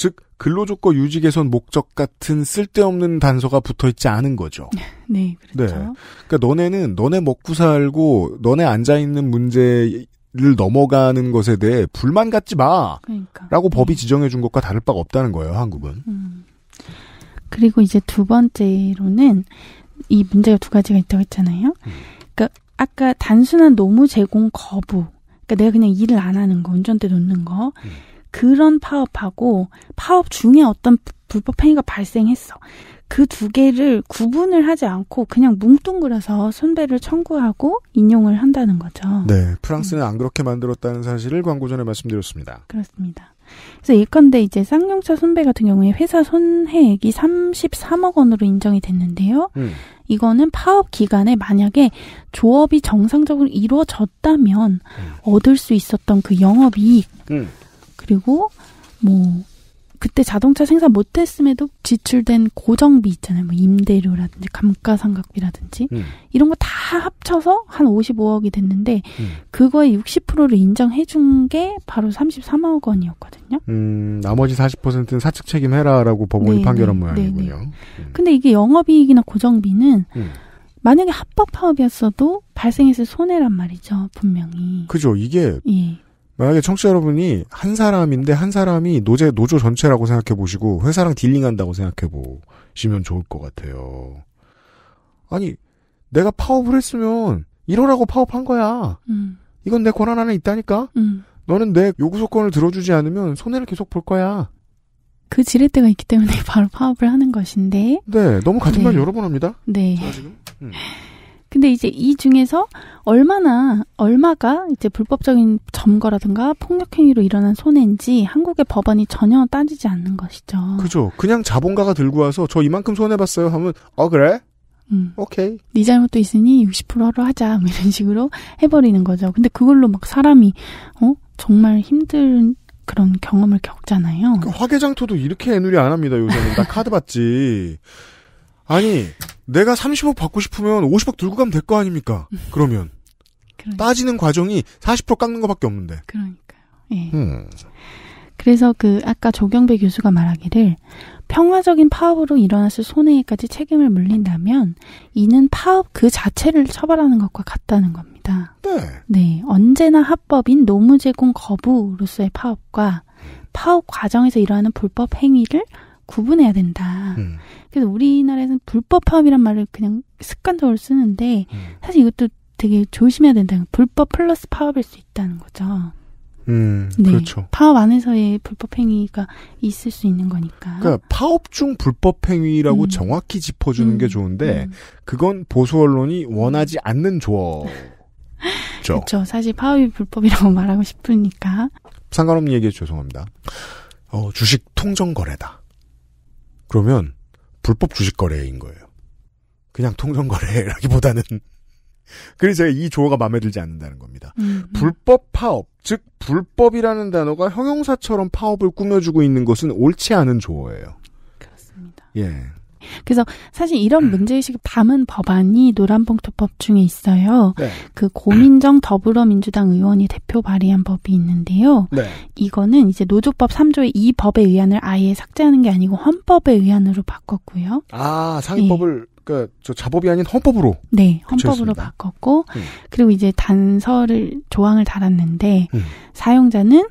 즉 근로조건 유지 개선 목적 같은 쓸데없는 단서가 붙어 있지 않은 거죠. (laughs) 네, 그렇죠. 네. 그러니까 너네는 너네 먹고 살고 너네 앉아 있는 문제를 넘어가는 것에 대해 불만 갖지 마. 그러니까. 라고 네. 법이 지정해 준 것과 다를 바가 없다는 거예요, 한국은. 음. 그리고 이제 두 번째로는 이 문제가 두 가지가 있다고 했잖아요. 음. 그러니까 아까 단순한 노무 제공 거부. 그러니까 내가 그냥 일을 안 하는 거, 운전대 놓는 거. 음. 그런 파업하고 파업 중에 어떤 불법 행위가 발생했어. 그 두 개를 구분을 하지 않고 그냥 뭉뚱그려서 손배를 청구하고 인용을 한다는 거죠. 네. 프랑스는 안 그렇게 만들었다는 사실을 광고 전에 말씀드렸습니다. 그렇습니다. 그래서 예컨대 이제 쌍용차 손배 같은 경우에 회사 손해액이 33억 원으로 인정이 됐는데요. 음. 이거는 파업 기간에 만약에 조업이 정상적으로 이루어졌다면 음. 얻을 수 있었던 그 영업이익 음. 그리고 뭐 그때 자동차 생산 못했음에도 지출된 고정비 있잖아요. 뭐 임대료라든지 감가상각비라든지 음. 이런 거 다 합쳐서 한 55억이 됐는데 음. 그거의 60%를 인정해준 게 바로 33억 원이었거든요. 음, 나머지 40%는 사측 책임해라라고 법원이 네네, 판결한 네, 네, 모양이군요. 네. 음. 근데 이게 영업이익이나 고정비는 음. 만약에 합법 파업이었어도 발생했을 손해란 말이죠, 분명히. 그죠. 이게 예. 만약에 청취자 여러분이 한 사람인데 한 사람이 노제, 노조 전체라고 생각해 보시고 회사랑 딜링한다고 생각해 보시면 좋을 것 같아요. 아니, 내가 파업을 했으면 이러라고 파업한 거야. 음. 이건 내 권한 안에 있다니까? 음. 너는 내 요구 조건을 들어주지 않으면 손해를 계속 볼 거야. 그 지렛대가 있기 때문에 (laughs) 바로 파업을 하는 것인데. 네, 너무 같은 네. 말 여러 번 합니다. 네. 지금? 음. 근데 이제 이 중에서 얼마나 얼마가 이제 불법적인 점거라든가 폭력 행위로 일어난 손해인지 한국의 법원이 전혀 따지지 않는 것이죠. 그죠. 그냥 자본가가 들고 와서 저 이만큼 손해 봤어요 하면 어 그래? 음. 오케이. 네 잘못도 있으니 60%로 하자 뭐 이런 식으로 해버리는 거죠. 근데 그걸로 막 사람이 어 정말 힘든 그런 경험을 겪잖아요. 그 화개장터도 이렇게 애누리 안 합니다 요새는 나 카드 받지. 아니, 내가 30억 받고 싶으면 50억 들고 가면 될 거 아닙니까? 그러면. 그러니까. 따지는 과정이 40% 깎는 것밖에 없는데. 그러니까요. 예. 음. 그래서 그 아까 조경배 교수가 말하기를 평화적인 파업으로 일어났을 손해까지 책임을 물린다면 이는 파업 그 자체를 처벌하는 것과 같다는 겁니다. 네. 네. 언제나 합법인 노무 제공 거부로서의 파업과 파업 과정에서 일어나는 불법 행위를 구분해야 된다. 음. 그래서 우리나라에서는 불법 파업이란 말을 그냥 습관적으로 쓰는데 음. 사실 이것도 되게 조심해야 된다 불법 플러스 파업일 수 있다는 거죠. 음, 네. 그렇죠. 파업 안에서의 불법 행위가 있을 수 있는 거니까. 그러니까 파업 중 불법 행위라고 음. 정확히 짚어주는 음. 게 좋은데 음. 그건 보수 언론이 원하지 않는 조어. 그렇죠. (laughs) 사실 파업이 불법이라고 (laughs) 말하고 싶으니까. 상관없는 얘기해 죄송합니다. 어, 주식 통정 거래다. 그러면 불법 주식 거래인 거예요. 그냥 통정 거래라기보다는 (laughs) 그래서 이 조어가 마음에 들지 않는다는 겁니다. 음. 불법 파업, 즉 불법이라는 단어가 형용사처럼 파업을 꾸며주고 있는 것은 옳지 않은 조어예요. 그렇습니다. 예. 그래서 사실 이런 음. 문제의식을 담은 법안이 노란봉투법 중에 있어요. 네. 그 고민정 더불어민주당 의원이 대표 발의한 법이 있는데요. 네. 이거는 이제 노조법 3조의 이 법의 의안을 아예 삭제하는 게 아니고 헌법의 의안으로 바꿨고요. 아, 상위법을 네. 예. 그저 자법이 아닌 헌법으로 네 헌법으로 바꿨고 음. 그리고 이제 단서를 조항을 달았는데 음. 사용자는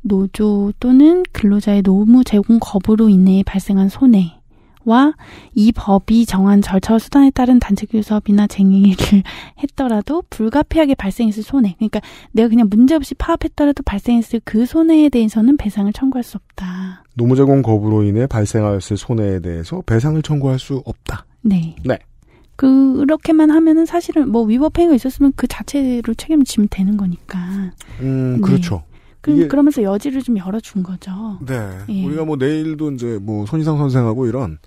노조 또는 근로자의 노무 제공 거부로 인해 발생한 손해 와이 법이 정한 절차 와 수단에 따른 단체 교섭이나 쟁의를 (laughs) 했더라도 불가피하게 발생했을 손해 그러니까 내가 그냥 문제없이 파업했더라도 발생했을 그 손해에 대해서는 배상을 청구할 수 없다. 노무자공 거부로 인해 발생하였을 손해에 대해서 배상을 청구할 수 없다. 네. 네. 그렇게만 하면은 사실은 뭐 위법 행위가 있었으면 그 자체로 책임지면 되는 거니까. 음, 네. 그렇죠. 그럼 그러면서 여지를 좀 열어준 거죠. 네. 예. 우리가 뭐 내일도 이제 뭐 손희상 선생하고 이런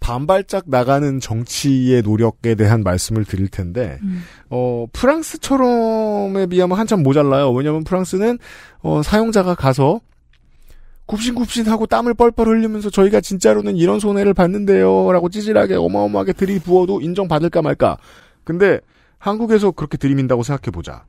반발짝 나가는 정치의 노력에 대한 말씀을 드릴 텐데, 음. 어, 프랑스처럼에 비하면 한참 모자라요. 왜냐면 하 프랑스는, 어, 사용자가 가서, 굽신굽신하고 땀을 뻘뻘 흘리면서 저희가 진짜로는 이런 손해를 봤는데요. 라고 찌질하게 어마어마하게 들이부어도 인정받을까 말까. 근데 한국에서 그렇게 들이민다고 생각해보자.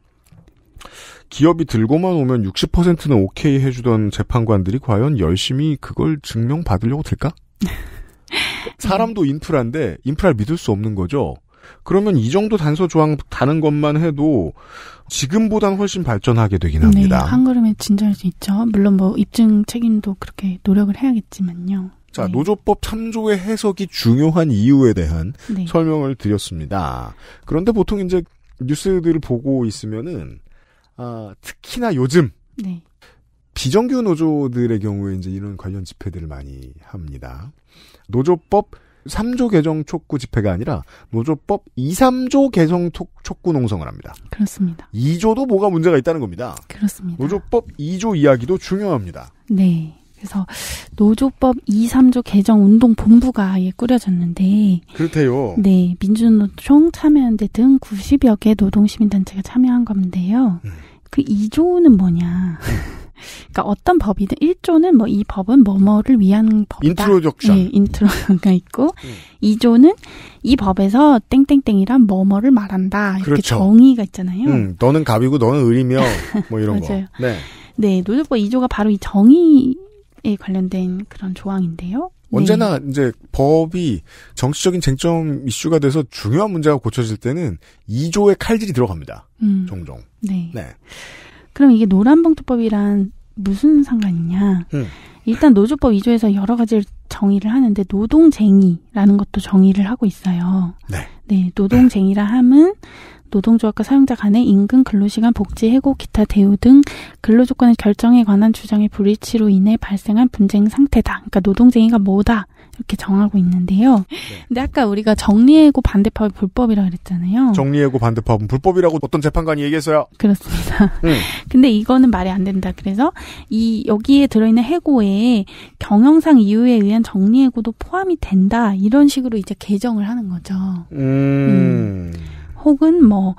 기업이 들고만 오면 60%는 오케이 해주던 재판관들이 과연 열심히 그걸 증명받으려고 들까? (laughs) 사람도 인프라인데 인프라를 믿을 수 없는 거죠. 그러면 이 정도 단서 조항 다는 것만 해도 지금보단 훨씬 발전하게 되긴 네, 합니다. 네, 한 걸음에 진전할 수 있죠. 물론 뭐 입증 책임도 그렇게 노력을 해야겠지만요. 자, 네. 노조법 참조의 해석이 중요한 이유에 대한 네. 설명을 드렸습니다. 그런데 보통 이제 뉴스들을 보고 있으면은 아, 특히나 요즘 네. 비정규 노조들의 경우에 이제 이런 관련 집회들을 많이 합니다. 노조법 3조 개정 촉구 집회가 아니라 노조법 2, 3조 개정 촉구 농성을 합니다. 그렇습니다. 2조도 뭐가 문제가 있다는 겁니다. 그렇습니다. 노조법 2조 이야기도 중요합니다. 네. 그래서 노조법 2, 3조 개정 운동 본부가 예, 꾸려졌는데 그렇대요. 네, 민주노총 참여연대 등 90여 개 노동시민 단체가 참여한 건데요. 음. 그 2조는 뭐냐? 네. 그러니까 어떤 법이든 1조는 뭐 이 법은 뭐뭐를 위한 법이다. 인트로덕션. 예, 인트로가 있고 음. 2조는 이 법에서 땡땡땡이란 뭐뭐를 말한다. 이렇게 그렇죠. 정의가 있잖아요. 음, 너는 갑이고 너는 을이며 뭐 이런 거. (laughs) 네. 네, 노조법 2조가 바로 이 정의 법에 관련된 그런 조항인데요. 네. 언제나 네. 이제 법이 정치적인 쟁점 이슈가 돼서 중요한 문제가 고쳐질 때는 2조의 칼들이 들어갑니다. 음. 종종. 네. 네. 그럼 이게 노란봉투법이란 무슨 상관이냐? 음. 일단 노조법 2조에서 여러 가지를 정의를 하는데 노동쟁이라는 것도 정의를 하고 있어요. 네. 네, 노동쟁이라 함은 노동조합과 사용자 간의 임금, 근로시간, 복지, 해고, 기타 대우 등 근로조건의 결정에 관한 주장의 불일치로 인해 발생한 분쟁 상태다. 그러니까 노동쟁의가 뭐다. 이렇게 정하고 있는데요. 네. 근데 아까 우리가 정리해고 반대파업 불법이라 고 그랬잖아요. 정리해고 반대파업은 불법이라고 어떤 재판관이 얘기했어요. 그렇습니다. 음. (laughs) 근데 이거는 말이 안 된다. 그래서 이 여기에 들어있는 해고에 경영상 이유에 의한 정리해고도 포함이 된다. 이런 식으로 이제 개정을 하는 거죠. 음. 음. 혹은 뭐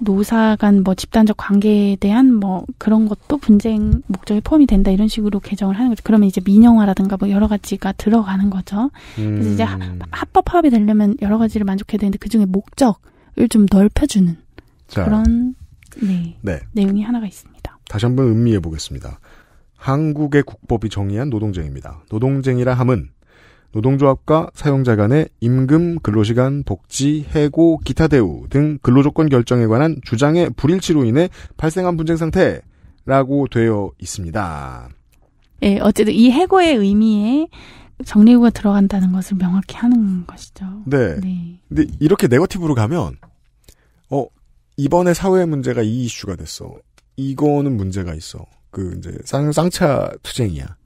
노사 간뭐 집단적 관계에 대한 뭐 그런 것도 분쟁 목적에 포함이 된다 이런 식으로 개정을 하는 거죠. 그러면 이제 민영화라든가 뭐 여러 가지가 들어가는 거죠. 그래서 이제 음. 합법 화합이 되려면 여러 가지를 만족해야 되는데 그 중에 목적을 좀 넓혀주는 자. 그런 네, 네. 내용이 하나가 있습니다. 다시 한 번 음미해 보겠습니다. 한국의 국법이 정의한 노동쟁입니다. 노동쟁이라 함은 노동조합과 사용자 간의 임금, 근로시간, 복지, 해고, 기타 대우 등 근로조건 결정에 관한 주장의 불일치로 인해 발생한 분쟁 상태라고 되어 있습니다. 예, 네, 어쨌든 이 해고의 의미에 정리구가 들어간다는 것을 명확히 하는 것이죠. 네. 네. 근데 이렇게 네거티브로 가면 어 이번에 사회 문제가 이 이슈가 됐어. 이거는 문제가 있어. 그 이제 쌍 쌍차 투쟁이야.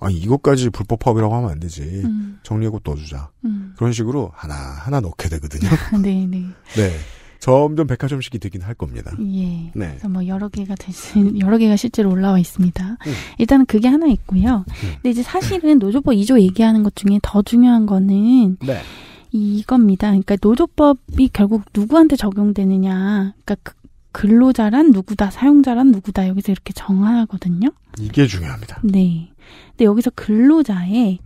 아 이것까지 불법 파업이라고 하면 안 되지. 음. 정리해고 넣어주자. 음. 그런 식으로 하나 하나 넣게 되거든요. 네네. (laughs) 네. 네. 점점 백화점식이 되긴 할 겁니다. 예. 네. 그래서 뭐 여러 개가 대신 (laughs) 여러 개가 실제로 올라와 있습니다. 음. 일단은 그게 하나 있고요. 음. 근데 이제 사실은 노조법 2조 얘기하는 것 중에 더 중요한 거는 네. 이겁니다. 그러니까 노조법이 결국 누구한테 적용되느냐. 그러니까 그 근로자란 누구다, 사용자란 누구다 여기서 이렇게 정하거든요. 이게 중요합니다. 네. 근데 여기서 근로자에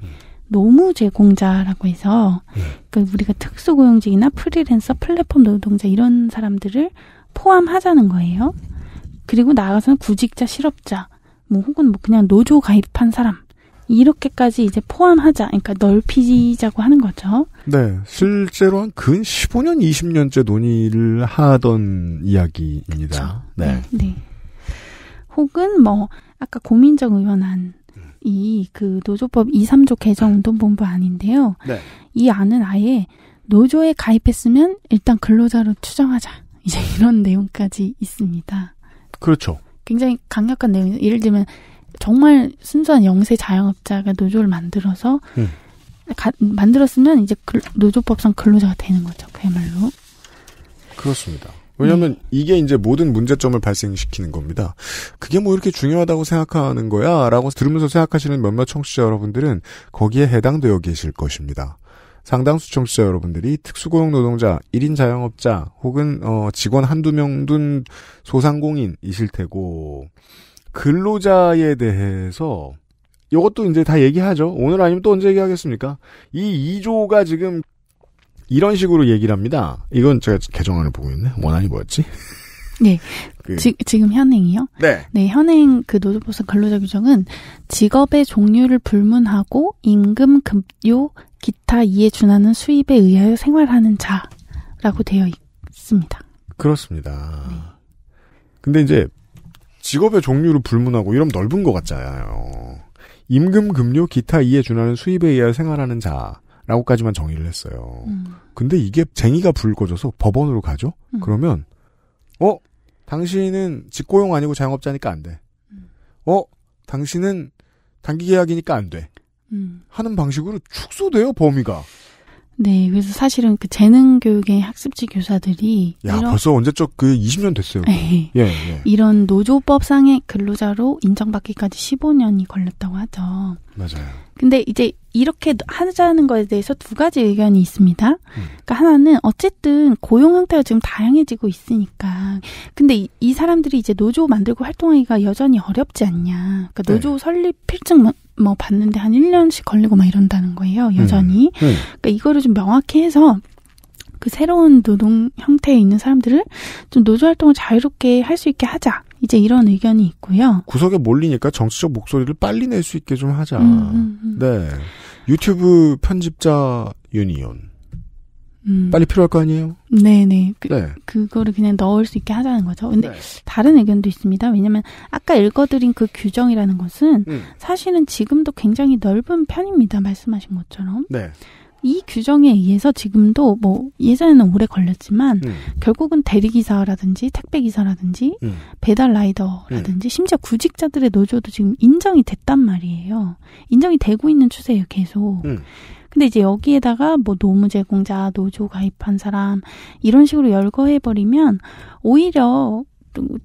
노무 제공자라고 해서 그러니까 우리가 특수고용직이나 프리랜서, 플랫폼 노동자 이런 사람들을 포함하자는 거예요. 그리고 나아가서는 구직자, 실업자, 뭐 혹은 뭐 그냥 노조 가입한 사람 이렇게까지 이제 포함하자, 그러니까 넓히자고 하는 거죠. 네, 실제로 한 근 15년, 20년째 논의를 하던 이야기입니다. 그쵸? 네. 네. 네. 혹은 뭐 아까 고민정 의원한 이그 노조법 2, 3조 개정 운동본부 안인데요. 네. 이 안은 아예 노조에 가입했으면 일단 근로자로 추정하자. 이제 이런 내용까지 있습니다. 그렇죠. 굉장히 강력한 내용이 예를 들면 정말 순수한 영세 자영업자가 노조를 만들어서 음. 가, 만들었으면 이제 글, 노조법상 근로자가 되는 거죠. 그야말로. 그렇습니다. 왜냐하면 네. 이게 이제 모든 문제점을 발생시키는 겁니다. 그게 뭐 이렇게 중요하다고 생각하는 거야라고 들으면서 생각하시는 몇몇 청취자 여러분들은 거기에 해당되어 계실 것입니다. 상당수 청취자 여러분들이 특수고용 노동자, 1인 자영업자 혹은 어, 직원 한두 명 둔 소상공인이실 테고 근로자에 대해서 이것도 이제 다 얘기하죠. 오늘 아니면 또 언제 얘기하겠습니까? 이 2조가 지금 이런 식으로 얘기를 합니다. 이건 제가 개정안을 보고 있네. 원안이 뭐였지? (laughs) 네. (laughs) 그, 지, 금 현행이요? 네. 네, 현행 그 노동법상 근로자 규정은 직업의 종류를 불문하고 임금, 급료, 기타 이에 준하는 수입에 의하여 생활하는 자라고 되어 있습니다. 그렇습니다. 네. 근데 이제 직업의 종류를 불문하고 이러면 넓은 것 같잖아요. 임금, 급료, 기타 이에 준하는 수입에 의하여 생활하는 자. 라고까지만 정의를 했어요. 음. 근데 이게 쟁의가 불거져서 법원으로 가죠? 음. 그러면, 어? 당신은 직고용 아니고 자영업자니까 안 돼. 음. 어? 당신은 단기 계약이니까 안 돼. 음. 하는 방식으로 축소돼요, 범위가. 네, 그래서 사실은 그 재능 교육의 학습지 교사들이 야 이런, 벌써 언제적 그 20년 됐어요. (laughs) 예. 예, 예. 이런 노조법상의 근로자로 인정받기까지 15년이 걸렸다고 하죠. 맞아요. 근데 이제 이렇게 하자는 거에 대해서 두 가지 의견이 있습니다. 음. 그러니까 하나는 어쨌든 고용 형태가 지금 다양해지고 있으니까 근데 이, 이, 사람들이 이제 노조 만들고 활동하기가 여전히 어렵지 않냐. 그러니까 네. 노조 네. 설립 필증 뭐, 뭐 받는데 한 1년씩 걸리고 막 이런다는 거예요. 음. 여전히. 음. 음. 그러니까 이거를 좀 명확히 해서 그 새로운 노동 형태에 있는 사람들을 좀 노조 활동을 자유롭게 할 수 있게 하자. 이제 이런 의견이 있고요. 구석에 몰리니까 정치적 목소리를 빨리 낼 수 있게 좀 하자. 음, 음, 음. 네. 유튜브 편집자 유니온. 음. 빨리 필요할 거 아니에요? 네네. 네. 그, 네. 그거를 그냥 넣을 수 있게 하자는 거죠. 근데 네. 다른 의견도 있습니다. 왜냐면 아까 읽어드린 그 규정이라는 것은 음. 사실은 지금도 굉장히 넓은 편입니다. 말씀하신 것처럼. 네. 이 규정에 의해서 지금도 뭐 예전에는 오래 걸렸지만 음. 결국은 대리기사라든지 택배기사라든지 음. 배달라이더라든지 음. 심지어 구직자들의 노조도 지금 인정이 됐단 말이에요. 인정이 되고 있는 추세예요, 계속. 음. 근데 이제 여기에다가 뭐 노무 제공자, 노조 가입한 사람 이런 식으로 열거해 버리면 오히려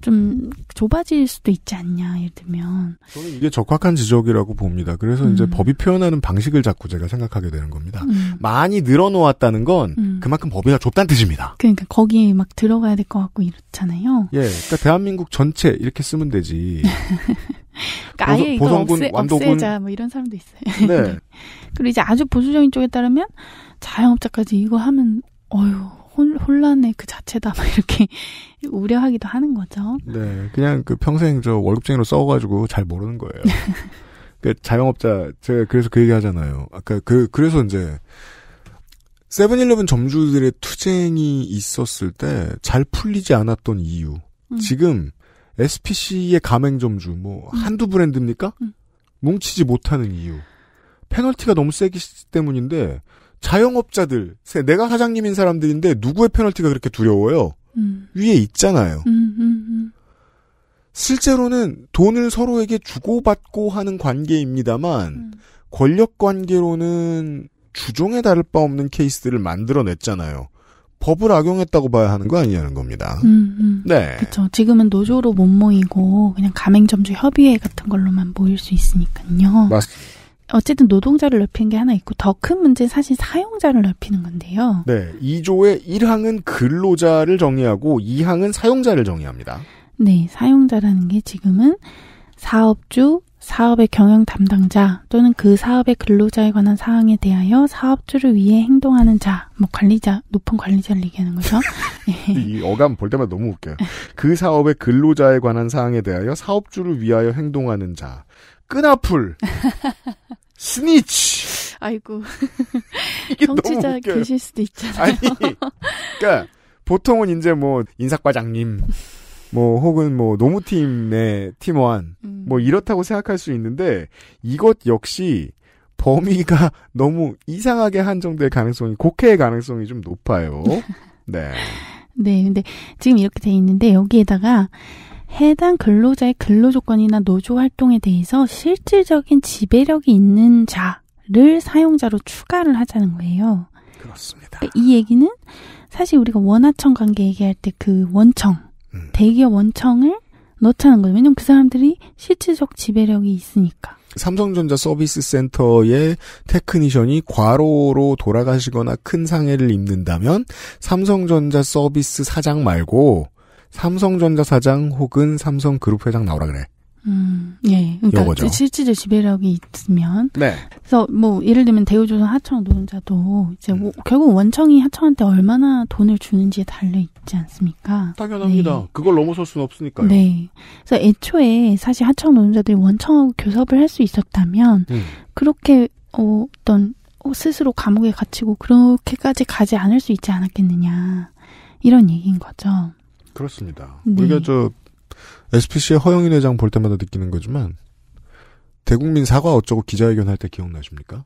좀 좁아질 수도 있지 않냐 예를 들면 저는 이게 적확한 지적이라고 봅니다. 그래서 음. 이제 법이 표현하는 방식을 자꾸 제가 생각하게 되는 겁니다. 음. 많이 늘어놓았다는 건 음. 그만큼 법이가 좁다는 뜻입니다. 그러니까 거기에 막 들어가야 될 것 같고 이렇잖아요. 예, 그러니까 대한민국 전체 이렇게 쓰면 되지. (laughs) 그러니까 보수, 아예 보성군, 없애, 완도군. 없애자 뭐 이런 사람도 있어요. (laughs) 네. 네. 그리고 이제 아주 보수적인 쪽에 따르면 자영업자까지 이거 하면 어휴 혼, 혼란의 그 자체다 막 이렇게 (laughs) 우려하기도 하는 거죠. 네, 그냥 그 평생 저 월급쟁이로 써가지고 잘 모르는 거예요. (laughs) 그 자영업자 제가 그래서 그 얘기하잖아요. 아까 그 그래서 이제 세븐일레븐 점주들의 투쟁이 있었을 때 잘 풀리지 않았던 이유. 음. 지금 SPC의 가맹점주 뭐 음. 한두 브랜드입니까? 음. 뭉치지 못하는 이유. 페널티가 너무 세기 때문인데 자영업자들, 내가 사장님인 사람들인데 누구의 페널티가 그렇게 두려워요? 음. 위에 있잖아요. 음, 음, 음. 실제로는 돈을 서로에게 주고받고 하는 관계입니다만 음. 권력 관계로는 주종에 다를 바 없는 케이스들을 만들어냈잖아요. 법을 악용했다고 봐야 하는 거 아니냐는 겁니다. 음, 음. 네. 그죠 지금은 노조로 못 모이고 그냥 가맹점주 협의회 같은 걸로만 모일 수 있으니까요. 맞습니다. 어쨌든 노동자를 넓히는 게 하나 있고 더 큰 문제는 사실 사용자를 넓히는 건데요. 네. 2조의 1항은 근로자를 정의하고 2항은 사용자를 정의합니다. 네. 사용자라는 게 지금은 사업주, 사업의 경영 담당자 또는 그 사업의 근로자에 관한 사항에 대하여 사업주를 위해 행동하는 자, 뭐 관리자, 높은 관리자를 얘기하는 거죠. (laughs) 이 어감 볼 때마다 너무 웃겨요. 그 사업의 근로자에 관한 사항에 대하여 사업주를 위하여 행동하는 자. 끈아풀, (laughs) 스니치. 아이고. 정치자 계실 수도 있잖아요. 아니, 그러니까 보통은 이제 뭐 인사과장님, 뭐 혹은 뭐 노무팀의 팀원, 음. 뭐 이렇다고 생각할 수 있는데 이것 역시 범위가 (laughs) 너무 이상하게 한정될 가능성이 곡해의 가능성이 좀 높아요. (laughs) 네. 네, 근데 지금 이렇게 돼 있는데 여기에다가 해당 근로자의 근로 조건이나 노조 활동에 대해서 실질적인 지배력이 있는 자를 사용자로 추가를 하자는 거예요. 그렇습니다. 그러니까 이 얘기는 사실 우리가 원하청 관계 얘기할 때 그 원청, 음. 대기업 원청을 넣자는 거예요 왜냐면 그 사람들이 실질적 지배력이 있으니까. 삼성전자 서비스 센터의 테크니션이 과로로 돌아가시거나 큰 상해를 입는다면 삼성전자 서비스 사장 말고 삼성전자 사장 혹은 삼성그룹 회장 나오라 그래. 음, 예. 그러니까 요거죠. 실질적 지배력이 있으면. 네. 그래서 뭐 예를 들면 대우조선 하청 노동자도 이제 음. 오, 뭐 결국 원청이 하청한테 얼마나 돈을 주는지에 달려 있지 않습니까? 당연합니다. 네. 그걸 넘어설 수는 없으니까요. 네. 그래서 애초에 사실 하청 노동자들이 원청하고 교섭을 할 수 있었다면 음. 그렇게 어, 어떤 스스로 감옥에 갇히고 그렇게까지 가지 않을 수 있지 않았겠느냐 이런 얘기인 거죠. 그렇습니다. 네. 우리가 저 SPC의 허영인 회장 볼 때마다 느끼는 거지만 대국민 사과 어쩌고 기자회견 할 때 기억나십니까?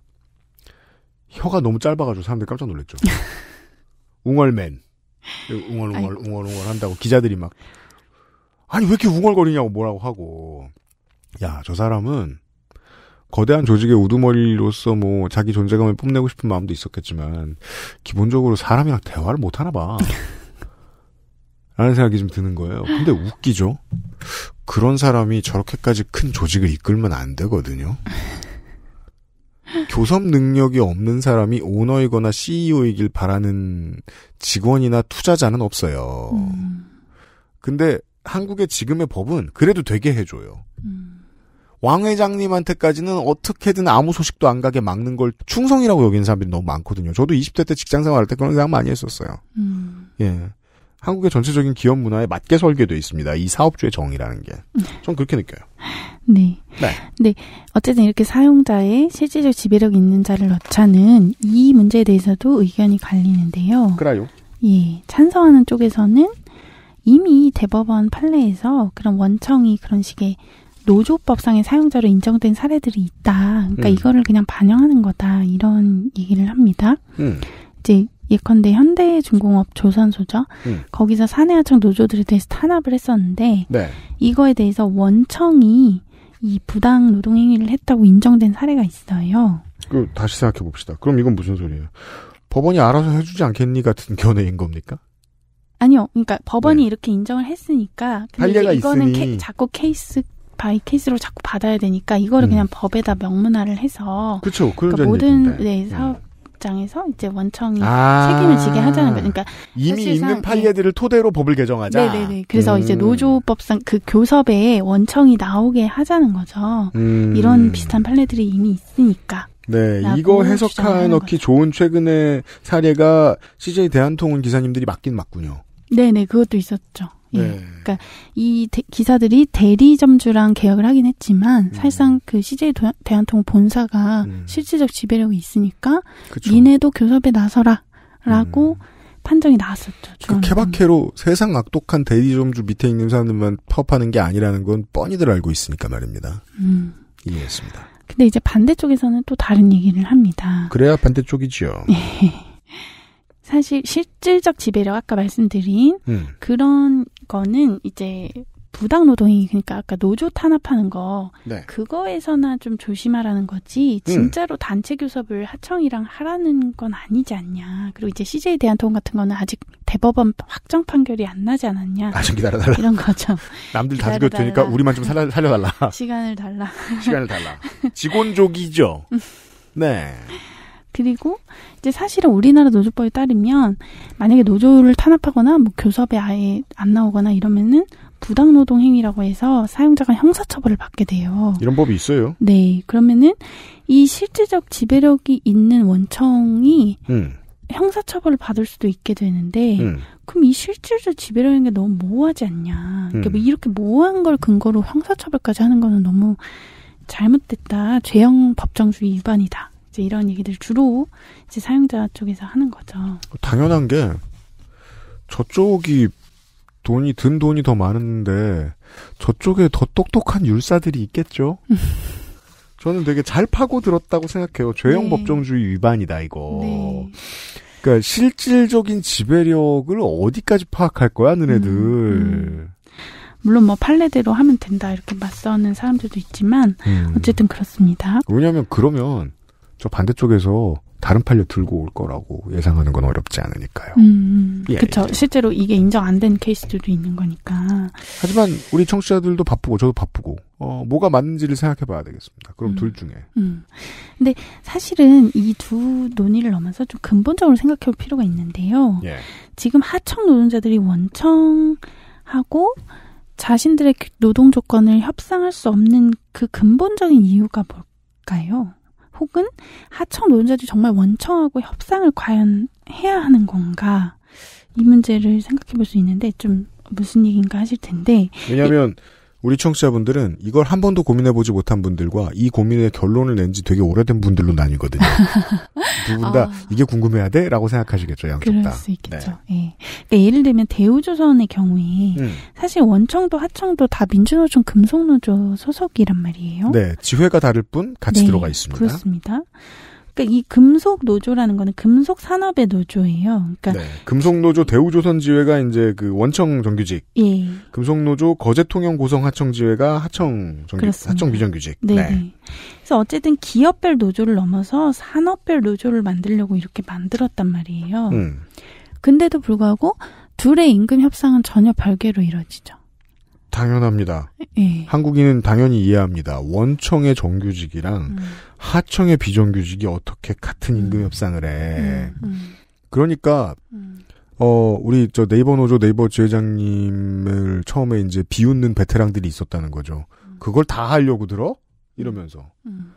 혀가 너무 짧아가지고 사람들이 깜짝 놀랐죠. (laughs) 웅얼맨. 웅얼웅얼, 웅얼웅얼 웅얼 한다고 기자들이 막, 아니, 왜 이렇게 웅얼거리냐고 뭐라고 하고. 야, 저 사람은 거대한 조직의 우두머리로서 뭐 자기 존재감을 뽐내고 싶은 마음도 있었겠지만, 기본적으로 사람이랑 대화를 못하나 봐. (laughs) 라는 생각이 좀 드는 거예요. 근데 웃기죠? 그런 사람이 저렇게까지 큰 조직을 이끌면 안 되거든요. 교섭 능력이 없는 사람이 오너이거나 CEO이길 바라는 직원이나 투자자는 없어요. 근데 한국의 지금의 법은 그래도 되게 해줘요. 왕 회장님한테까지는 어떻게든 아무 소식도 안 가게 막는 걸 충성이라고 여기는 사람들이 너무 많거든요. 저도 20대 때 직장 생활할 때 그런 생각 많이 했었어요. 음. 예. 한국의 전체적인 기업 문화에 맞게 설계돼 있습니다. 이 사업주의 정의라는 게. 전 그렇게 느껴요. 네. 네. 네. 어쨌든 이렇게 사용자의 실질적 지배력 있는 자를 넣자는 이 문제에 대해서도 의견이 갈리는데요. 그래요. 예. 찬성하는 쪽에서는 이미 대법원 판례에서 그런 원청이 그런 식의 노조법상의 사용자로 인정된 사례들이 있다. 그러니까 음. 이거를 그냥 반영하는 거다. 이런 얘기를 합니다. 음. 이제 예컨대 현대중공업 조선소죠. 음. 거기서 사내하청 노조들에 대해서 탄압을 했었는데 네. 이거에 대해서 원청이 이 부당 노동 행위를 했다고 인정된 사례가 있어요. 그 다시 생각해 봅시다. 그럼 이건 무슨 소리예요? 법원이 알아서 해주지 않겠니 같은 견해인 겁니까? 아니요. 그러니까 법원이 네. 이렇게 인정을 했으니까 근데 이거는 케, 자꾸 케이스 바이 케이스로 자꾸 받아야 되니까 이거를 음. 그냥 법에다 명문화를 해서 그렇죠. 그러니까 모든 네, 음. 사업 음. 입장에서 이제 원청이 아~ 책임을 지게 하자는 거예요. 그러니까 이미 있는 예. 판례들을 네. 토대로 법을 개정하자. 네네네. 그래서 음. 이제 노조법상 그 교섭에 원청이 나오게 하자는 거죠. 음. 이런 비슷한 판례들이 이미 있으니까. 네, 이거 해석하 넣기 좋은 최근의 사례가 CJ 대한통운 기사님들이 맞긴 맞군요. 네네, 그것도 있었죠. 예. 예. 그러니까 이 대, 기사들이 대리점주랑 계약을 하긴 했지만 음. 사실상 그 CJ 대한통 본사가 음. 실질적 지배력이 있으니까 그쵸. 니네도 교섭에 나서라라고 음. 판정이 나왔었죠. 그 케바케로 세상 악독한 대리점주 밑에 있는 사람들만 파업하는 게 아니라는 건 뻔히들 알고 있으니까 말입니다. 음. 이해했습니다. 근데 이제 반대쪽에서는 또 다른 얘기를 합니다. 그래야 반대쪽이지요. 예. (laughs) 사실 실질적 지배력 아까 말씀드린 음. 그런 거는 이제 부당 노동이 그러니까 아까 노조 탄압하는 거 네. 그거에서나 좀 조심하라는 거지 음. 진짜로 음. 단체 교섭을 하청이랑 하라는 건 아니지 않냐 그리고 이제 CJ 대한통운 같은 거는 아직 대법원 확정 판결이 안 나지 않았냐 아좀 기다려달라 이런 거죠 (laughs) 남들 다 죽였으니까 우리만 좀 살려, 살려달라 시간을 달라 시간을 달라 직원족이죠 음. 네 그리고 이제 사실은 우리나라 노조법에 따르면 만약에 노조를 탄압하거나 뭐 교섭에 아예 안 나오거나 이러면은 부당 노동 행위라고 해서 사용자가 형사 처벌을 받게 돼요. 이런 법이 있어요? 네. 그러면은 이 실질적 지배력이 있는 원청이 음. 형사 처벌을 받을 수도 있게 되는데 음. 그럼 이 실질적 지배력인 게 너무 모호하지 않냐? 그러니까 음. 그러니까 뭐 이렇게 모호한 걸 근거로 형사 처벌까지 하는 거는 너무 잘못됐다. 죄형 법정주의 위반이다. 이제 이런 얘기들 주로 이제 사용자 쪽에서 하는 거죠. 당연한 게 저쪽이 돈이 든 돈이 더 많은데 저쪽에 더 똑똑한 율사들이 있겠죠. (laughs) 저는 되게 잘 파고 들었다고 생각해요. 죄형 네. 법정주의 위반이다 이거. 네. 그러니까 실질적인 지배력을 어디까지 파악할 거야 너네들. 음, 음. 물론 뭐 판례대로 하면 된다 이렇게 맞서는 사람들도 있지만 음. 어쨌든 그렇습니다. 왜냐하면 그러면 저 반대쪽에서 다른 판례 들고 올 거라고 예상하는 건 어렵지 않으니까요. 음, 예, 그렇죠. 예. 실제로 이게 인정 안 된 케이스들도 있는 거니까. 하지만 우리 청취자들도 바쁘고 저도 바쁘고 어, 뭐가 맞는지를 생각해 봐야 되겠습니다. 그럼 음, 둘 중에. 음. 근데 사실은 이 두 논의를 넘어서 좀 근본적으로 생각해 볼 필요가 있는데요. 예. 지금 하청 노동자들이 원청하고 자신들의 노동 조건을 협상할 수 없는 그 근본적인 이유가 뭘까요? 혹은 하청 노동자들이 정말 원청하고 협상을 과연 해야 하는 건가 이 문제를 생각해 볼 수 있는데 좀 무슨 얘기인가 하실 텐데 왜냐하면 이, 예. 우리 청취자분들은 이걸 한 번도 고민해보지 못한 분들과 이 고민의 결론을 낸 지 되게 오래된 분들로 나뉘거든요. (laughs) 두 분다 아. 이게 궁금해야 돼? 라고 생각하시겠죠, 양쪽 그럴 다. 수 있겠죠. 네. 예. 그러니까 예를 들면 대우조선의 경우에 음. 사실 원청도 하청도 다 민주노총 금속노조 소속이란 말이에요. 네. 지회가 다를 뿐 같이 네, 들어가 있습니다. 그렇습니다. 그러니까 이 금속 노조라는 거는 금속 산업의 노조예요. 그러니까 네. 금속 노조 대우조선 지회가 이제 그 원청 정규직, 예. 금속 노조 거제통영 고성 하청 지회가 하청 정규 그렇습니다. 하청 비정규직. 네. 네. 네. 그래서 어쨌든 기업별 노조를 넘어서 산업별 노조를 만들려고 이렇게 만들었단 말이에요. 음. 근데도 불구하고 둘의 임금 협상은 전혀 별개로 이루어지죠. 당연합니다. 예. 한국인은 당연히 이해합니다. 원청의 정규직이랑 음. 하청의 비정규직이 어떻게 같은 음. 임금 협상을 해. 음. 음. 그러니까 음. 어 우리 저 네이버 노조 네이버 지회장님을 처음에 이제 비웃는 베테랑들이 있었다는 거죠. 그걸 다 하려고 들어? 이러면서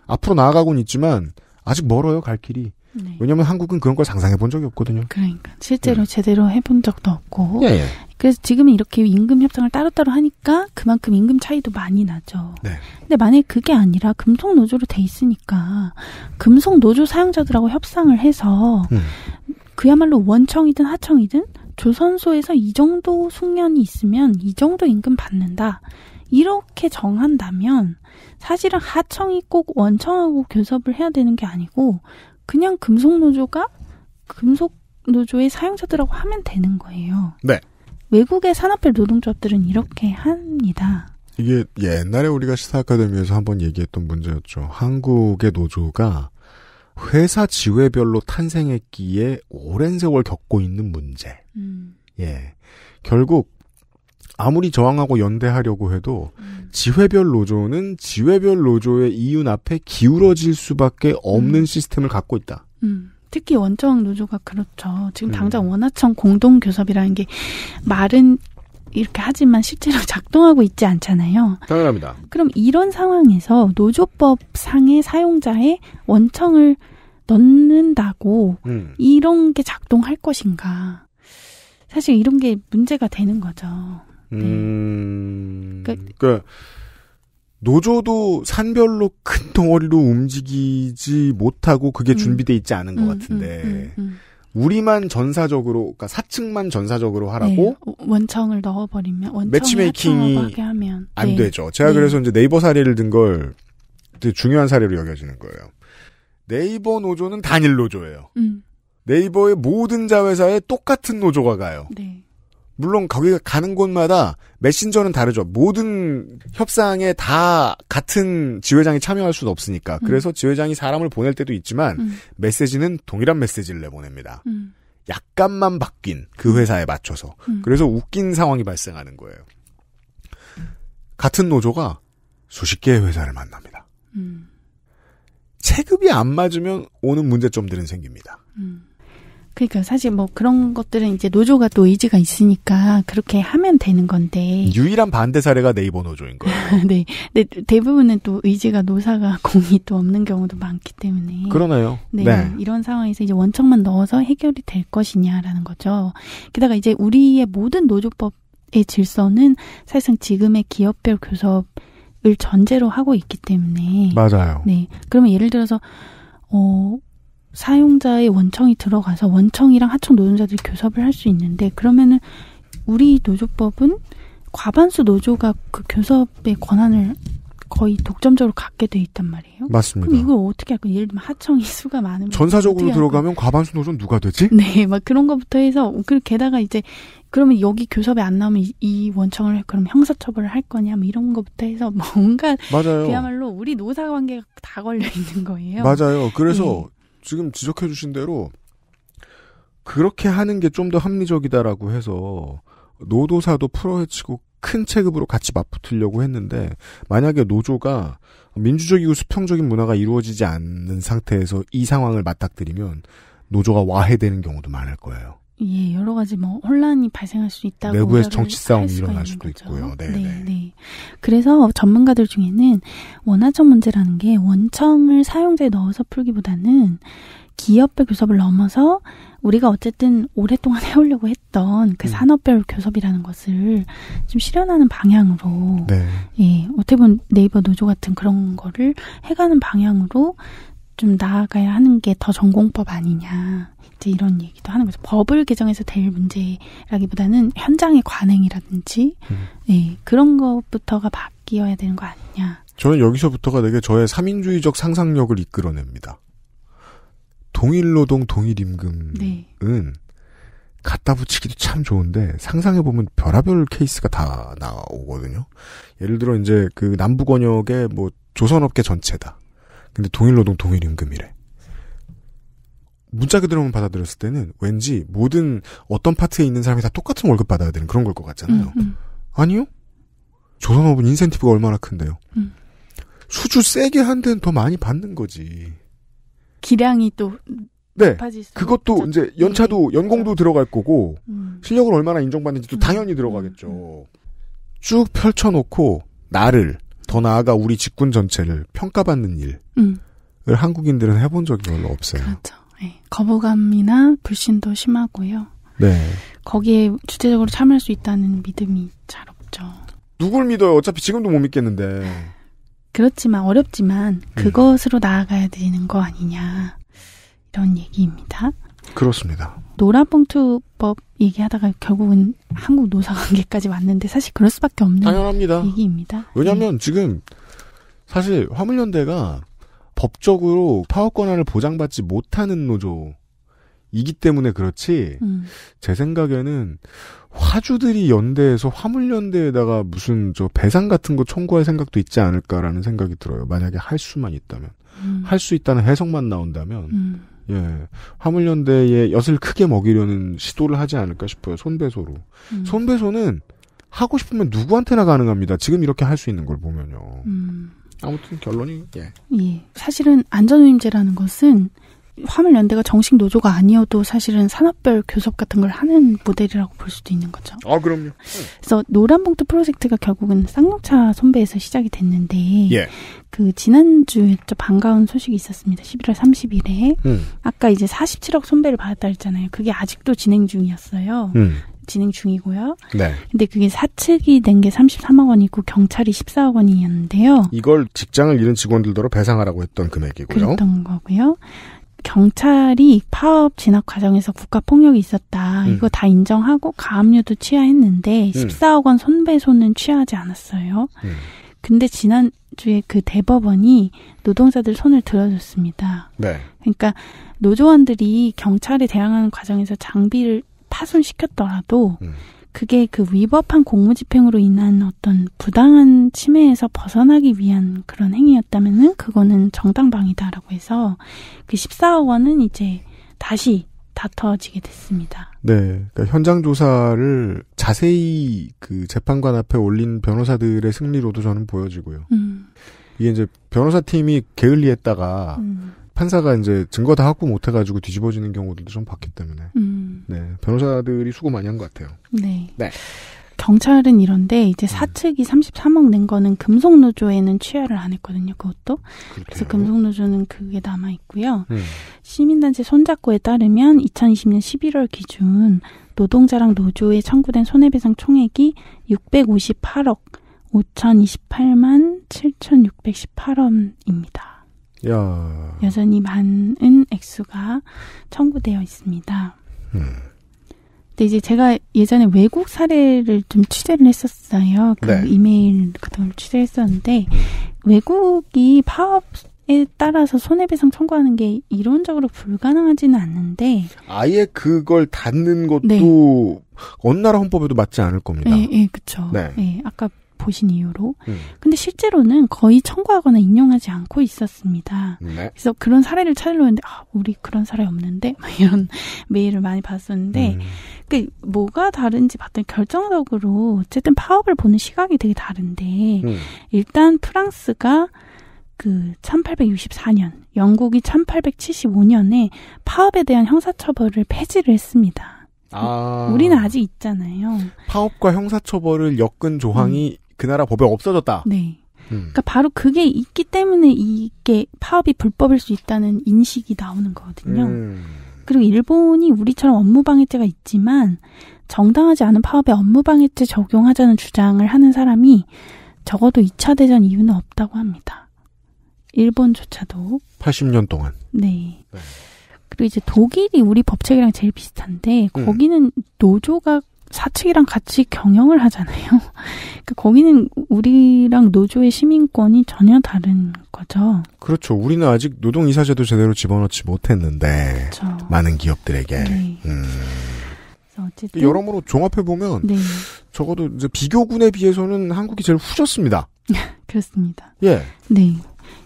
앞으로 나아가곤 있지만 아직 멀어요 갈 길이. 네. 왜냐면 한국은 그런 걸 상상해 본 적이 없거든요. 그러니까 실제로 네. 제대로 해 본 적도 없고 예, 예. 그래서 지금은 이렇게 임금 협상을 따로따로 하니까 그만큼 임금 차이도 많이 나죠. 네. 근데 만약에 그게 아니라 금속 노조로 돼 있으니까 금속 노조 사용자들하고 협상을 해서 음. 그야말로 원청이든 하청이든 조선소에서 이 정도 숙련이 있으면 이 정도 임금 받는다. 이렇게 정한다면 사실은 하청이 꼭 원청하고 교섭을 해야 되는 게 아니고 그냥 금속노조가 금속노조의 사용자들하고 하면 되는 거예요. 네. 외국의 산업별 노동조합들은 이렇게 합니다. 이게 옛날에 우리가 시사 아카데미에서 한번 얘기했던 문제였죠. 한국의 노조가 회사 지회별로 탄생했기에 오랜 세월 겪고 있는 문제. 음. 예. 결국 아무리 저항하고 연대하려고 해도 음. 지회별 노조는 지회별 노조의 이윤 앞에 기울어질 수밖에 없는 음. 시스템을 갖고 있다. 음. 특히 원청 노조가 그렇죠. 지금 음. 당장 원하청 공동 교섭이라는 게 말은 이렇게 하지만 실제로 (laughs) 작동하고 있지 않잖아요. 당연합니다. 그럼 이런 상황에서 노조법 상의 사용자의 원청을 넣는다고 음. 이런 게 작동할 것인가? 사실 이런 게 문제가 되는 거죠. 네. 음. 그그 그 노조도 산별로 큰 덩어리로 움직이지 못하고 그게 음. 준비돼 있지 않은 것 음, 같은데 음, 우리만 전사적으로 그러니까 사층만 전사적으로 하라고 네, 어, 원청을 넣어버리면 원청 매치메이킹이 하면. 안 네. 되죠. 제가 네. 그래서 이제 네이버 사례를 든 걸 중요한 사례로 여겨지는 거예요. 네이버 노조는 단일 노조예요. 음. 네이버의 모든 자회사에 똑같은 노조가 가요. 네. 물론 거기 가는 곳마다 메신저는 다르죠. 모든 협상에 다 같은 지회장이 참여할 수는 없으니까. 음. 그래서 지회장이 사람을 보낼 때도 있지만 음. 메시지는 동일한 메시지를 내보냅니다. 음. 약간만 바뀐 그 회사에 맞춰서. 음. 그래서 웃긴 상황이 발생하는 거예요. 같은 노조가 수십 개의 회사를 만납니다. 음. 체급이 안 맞으면 오는 문제점들은 생깁니다. 음. 그러니까 사실 뭐 그런 것들은 이제 노조가 또 의지가 있으니까 그렇게 하면 되는 건데 유일한 반대 사례가 네이버 노조인 거예요. (laughs) 네, 근데 대부분은 또 의지가 노사가 (laughs) 공이 또 없는 경우도 많기 때문에 그러네요. 네, 네. 이런 상황에서 이제 원청만 넣어서 해결이 될 것이냐라는 거죠. 게다가 이제 우리의 모든 노조법의 질서는 사실상 지금의 기업별 교섭을 전제로 하고 있기 때문에 맞아요. 네, 그러면 예를 들어서 어, 사용자의 원청이 들어가서 원청이랑 하청 노동자들이 교섭을 할 수 있는데 그러면은 우리 노조법은 과반수 노조가 그 교섭의 권한을 거의 독점적으로 갖게 돼 있단 말이에요. 맞습니다. 그럼 이거 어떻게 할까? 예를 들면 하청이 수가 많으면 전사적으로 들어가면 과반수 노조는 누가 되지? 네, 막 그런 것부터 해서 그 게다가 이제 그러면 여기 교섭에 안 나오면 이 원청을 그럼 형사처벌을 할 거냐 뭐 이런 것부터 해서 뭔가 맞아요. 그야말로 우리 노사 관계가 다 걸려 있는 거예요. 맞아요. 그래서 네. 지금 지적해 주신 대로 그렇게 하는 게 좀 더 합리적이다라고 해서 노도사도 풀어헤치고 큰 체급으로 같이 맞붙으려고 했는데 만약에 노조가 민주적이고 수평적인 문화가 이루어지지 않는 상태에서 이 상황을 맞닥뜨리면 노조가 와해되는 경우도 많을 거예요. 예, 여러 가지 뭐 혼란이 발생할 수 있다고 내부에서 정치 싸움이 일어날 수도 거죠. 있고요. 네, 네, 네. 그래서 전문가들 중에는 원화청 문제라는 게 원청을 사용자에 넣어서 풀기보다는 기업별 교섭을 넘어서 우리가 어쨌든 오랫동안 (laughs) 해오려고 했던 그 음. 산업별 교섭이라는 것을 좀 실현하는 방향으로 네. 예, 어떻게 보면 네이버 노조 같은 그런 거를 해가는 방향으로 좀 나아가야 하는 게 더 전공법 아니냐. 이제 이런 얘기도 하는 거죠. 법을 개정해서 될 문제라기보다는 현장의 관행이라든지 음. 네, 그런 것부터가 바뀌어야 되는 거 아니냐. 저는 여기서부터가 되게 저의 삼인주의적 상상력을 이끌어냅니다. 동일 노동 동일 임금은 네. 갖다 붙이기도 참 좋은데 상상해 보면 별하별 케이스가 다 나오거든요. 예를 들어 이제 그 남부 권역의 뭐 조선업계 전체다. 근데 동일 노동 동일 임금이래. 문자 그대로만 받아들였을 때는 왠지 모든 어떤 파트에 있는 사람이 다 똑같은 월급 받아야 되는 그런 걸 것 같잖아요. 음, 음, 아니요. 조선업은 인센티브가 얼마나 큰데요. 음. 수주 세게 한 데는 더 많이 받는 거지. 기량이 또 네, 그것도 이제 연차도 네. 연공도 그렇죠. 들어갈 거고 음. 실력을 얼마나 인정받는지도 음. 당연히 들어가겠죠. 쭉 펼쳐놓고 나를 더 나아가 우리 직군 전체를 평가받는 일을 한국인들은 해본 적이 별로 없어요. 그렇죠. 네, 거부감이나 불신도 심하고요. 네. 거기에 주체적으로 참을 수 있다는 믿음이 잘 없죠. 누굴 믿어요? 어차피 지금도 못 믿겠는데. 그렇지만 어렵지만 음. 그것으로 음. 나아가야 되는 거 아니냐 이런 얘기입니다. 그렇습니다. 노란봉투법 얘기하다가 결국은 한국 노사관계까지 왔는데 사실 그럴 수밖에 없는 당연합니다. 얘기입니다. 왜냐하면 네. 지금 사실 화물연대가 법적으로 파업 권한을 보장받지 못하는 노조이기 때문에 그렇지 음. 제 생각에는 화주들이 연대에서 화물연대에다가 무슨 저 배상 같은 거 청구할 생각도 있지 않을까라는 생각이 들어요. 만약에 할 수만 있다면 음. 할수 있다는 해석만 나온다면 음. 예화물연대의 엿을 크게 먹이려는 시도를 하지 않을까 싶어요. 손배소로 음. 손배소는 하고 싶으면 누구한테나 가능합니다. 지금 이렇게 할 수 있는 걸 보면요. 음. 아무튼 결론이 예. 예. 사실은 안전위임제라는 것은 화물연대가 정식 노조가 아니어도 사실은 산업별 교섭 같은 걸 하는 모델이라고 볼 수도 있는 거죠. 아 그럼요. 그래서 노란봉투 프로젝트가 결국은 쌍용차 선배에서 시작이 됐는데 예. 그 지난주에 좀 반가운 소식이 있었습니다. 11월 30일에 음. 아까 이제 47억 선배를 받았다 했잖아요. 그게 아직도 진행 중이었어요. 음. 진행 중이고요. 네. 근데 그게 사측이 낸게 33억 원이고 경찰이 14억 원이었는데요. 이걸 직장을 잃은 직원들도로 배상하라고 했던 금액이고요. 그랬던 거고요. 경찰이 파업 진압 과정에서 국가 폭력이 있었다. 음. 이거 다 인정하고 가압류도 취하했는데 14억 음. 원 손배소는 취하지 않았어요. 음. 근데 지난주에 그 대법원이 노동자들 손을 들어줬습니다. 네. 그러니까 노조원들이 경찰에 대항하는 과정에서 장비를 파손시켰더라도 음. 그게 그 위법한 공무집행으로 인한 어떤 부당한 침해에서 벗어나기 위한 그런 행위였다면은 그거는 정당방위다라고 해서 그 14억 원은 이제 다시 다퉈지게 됐습니다. 네. 그러니까 현장 조사를 자세히 그 재판관 앞에 올린 변호사들의 승리로도 저는 보여지고요. 음. 이게 이제 변호사팀이 게을리했다가 음. 판사가 이제 증거 다 확보 못해가지고 뒤집어지는 경우들도 좀 봤기 때문에 음. 네 변호사들이 수고 많이 한 것 같아요. 네. 네. 경찰은 이런데 이제 음. 사측이 33억 낸 거는 금속노조에는 취하를 안 했거든요. 그것도 그렇대요. 그래서 금속노조는 그게 남아 있고요. 음. 시민단체 손잡고에 따르면 2020년 11월 기준 노동자랑 노조에 청구된 손해배상 총액이 658억 5,028만 7,618원입니다. 야. 여전히 많은 액수가 청구되어 있습니다. 음. 근데 이제 제가 예전에 외국 사례를 좀 취재를 했었어요. 그 네. 이메일 같은 걸 취재했었는데 음. 외국이 파업에 따라서 손해배상 청구하는 게 이론적으로 불가능하지는 않는데 아예 그걸 닫는 것도 네. 어느 나라 헌법에도 맞지 않을 겁니다. 예, 예, 네, 네 그렇죠. 네. 네, 아까 보신 이유로. 음. 근데 실제로는 거의 청구하거나 인용하지 않고 있었습니다. 네. 그래서 그런 사례를 찾으려 했는데, 아, 우리 그런 사례 없는데? (laughs) 막 이런 메일을 많이 봤었는데, 음. 그, 뭐가 다른지 봤더니 결정적으로 어쨌든 파업을 보는 시각이 되게 다른데, 음. 일단 프랑스가 그 1864년, 영국이 1875년에 파업에 대한 형사처벌을 폐지를 했습니다. 아. 우리는 아직 있잖아요. 파업과 형사처벌을 엮은 조항이 그 나라 법에 없어졌다. 네. 음. 그니까 바로 그게 있기 때문에 이게 파업이 불법일 수 있다는 인식이 나오는 거거든요. 음. 그리고 일본이 우리처럼 업무방해죄가 있지만 정당하지 않은 파업에 업무방해죄 적용하자는 주장을 하는 사람이 적어도 2차 대전 이유는 없다고 합니다. 일본조차도 80년 동안. 네. 네. 그리고 이제 독일이 우리 법칙이랑 제일 비슷한데 음. 거기는 음. 노조가 사측이랑 같이 경영을 하잖아요. (laughs) 그러니까 거기는 우리랑 노조의 시민권이 전혀 다른 거죠. 그렇죠. 우리는 아직 노동 이사제도 제대로 집어넣지 못했는데 그렇죠. 많은 기업들에게. 네. 음. 어쨌든 여러모로 종합해 보면 네. 적어도 이제 비교군에 비해서는 한국이 제일 후졌습니다. (laughs) 그렇습니다. 예. 네.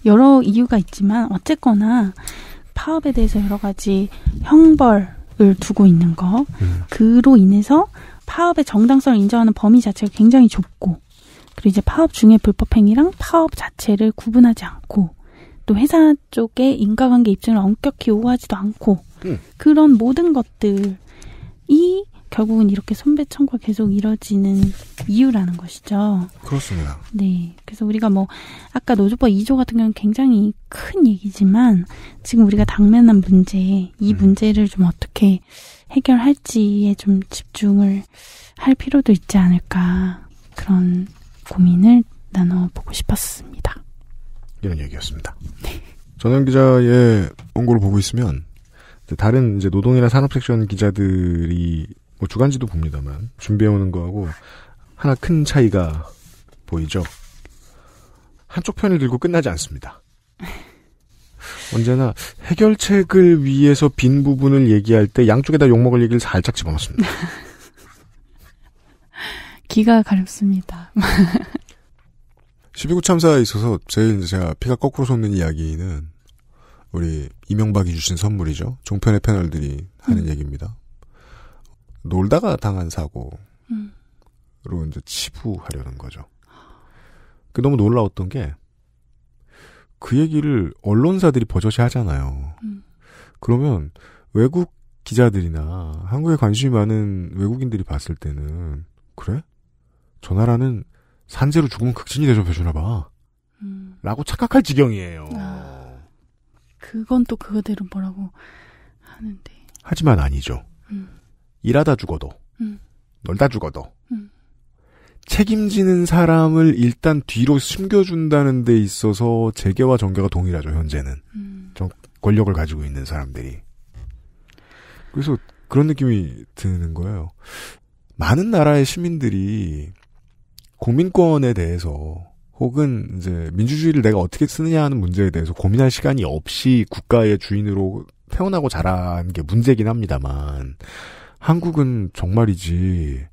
여러 이유가 있지만 어쨌거나 파업에 대해서 여러 가지 형벌 을 두고 있는 거 음. 그로 인해서 파업의 정당성을 인정하는 범위 자체가 굉장히 좁고 그리고 이제 파업 중에 불법행위랑 파업 자체를 구분하지 않고 또 회사 쪽에 인과관계 입증을 엄격히 요구하지도 않고 음. 그런 모든 것들이 결국은 이렇게 선배청구가 계속 이뤄지는 이유라는 것이죠. 그렇습니다. 네. 그래서 우리가 뭐, 아까 노조법 2조 같은 경우는 굉장히 큰 얘기지만, 지금 우리가 당면한 문제, 이 음. 문제를 좀 어떻게 해결할지에 좀 집중을 할 필요도 있지 않을까 그런 고민을 나눠보고 싶었습니다. 이런 얘기였습니다. 전현 기자의 원고를 보고 있으면 다른 이제 노동이나 산업 섹션 기자들이 뭐 주간지도 봅니다만 준비해오는 거하고 하나 큰 차이가 보이죠. 한쪽 편을 들고 끝나지 않습니다. 언제나 해결책을 위해서 빈 부분을 얘기할 때 양쪽에다 욕먹을 얘기를 살짝 집어넣습니다. (laughs) 기가 가렵습니다. 12구 (laughs) 참사에 있어서 제일 제가 피가 거꾸로 솟는 이야기는 우리 이명박이 주신 선물이죠. 종편의 패널들이 하는 음. 얘기입니다. 놀다가 당한 사고로 음. 이제 치부하려는 거죠. 그 너무 놀라웠던 게그 얘기를 언론사들이 버젓이 하잖아요. 음. 그러면 외국 기자들이나 한국에 관심이 많은 외국인들이 봤을 때는 그래? 저 나라는 산재로 죽으면 극진히 대접해주나 봐. 음. 라고 착각할 지경이에요. 아, 그건 또 그거대로 뭐라고 하는데. 하지만 아니죠. 음. 일하다 죽어도, 음. 놀다 죽어도, 책임지는 사람을 일단 뒤로 숨겨준다는 데 있어서 재계와 정계가 동일하죠, 현재는. 음. 좀 권력을 가지고 있는 사람들이. 그래서 그런 느낌이 드는 거예요. 많은 나라의 시민들이 고민권에 대해서 혹은 이제 민주주의를 내가 어떻게 쓰느냐 하는 문제에 대해서 고민할 시간이 없이 국가의 주인으로 태어나고 자란 게 문제긴 합니다만 한국은 정말이지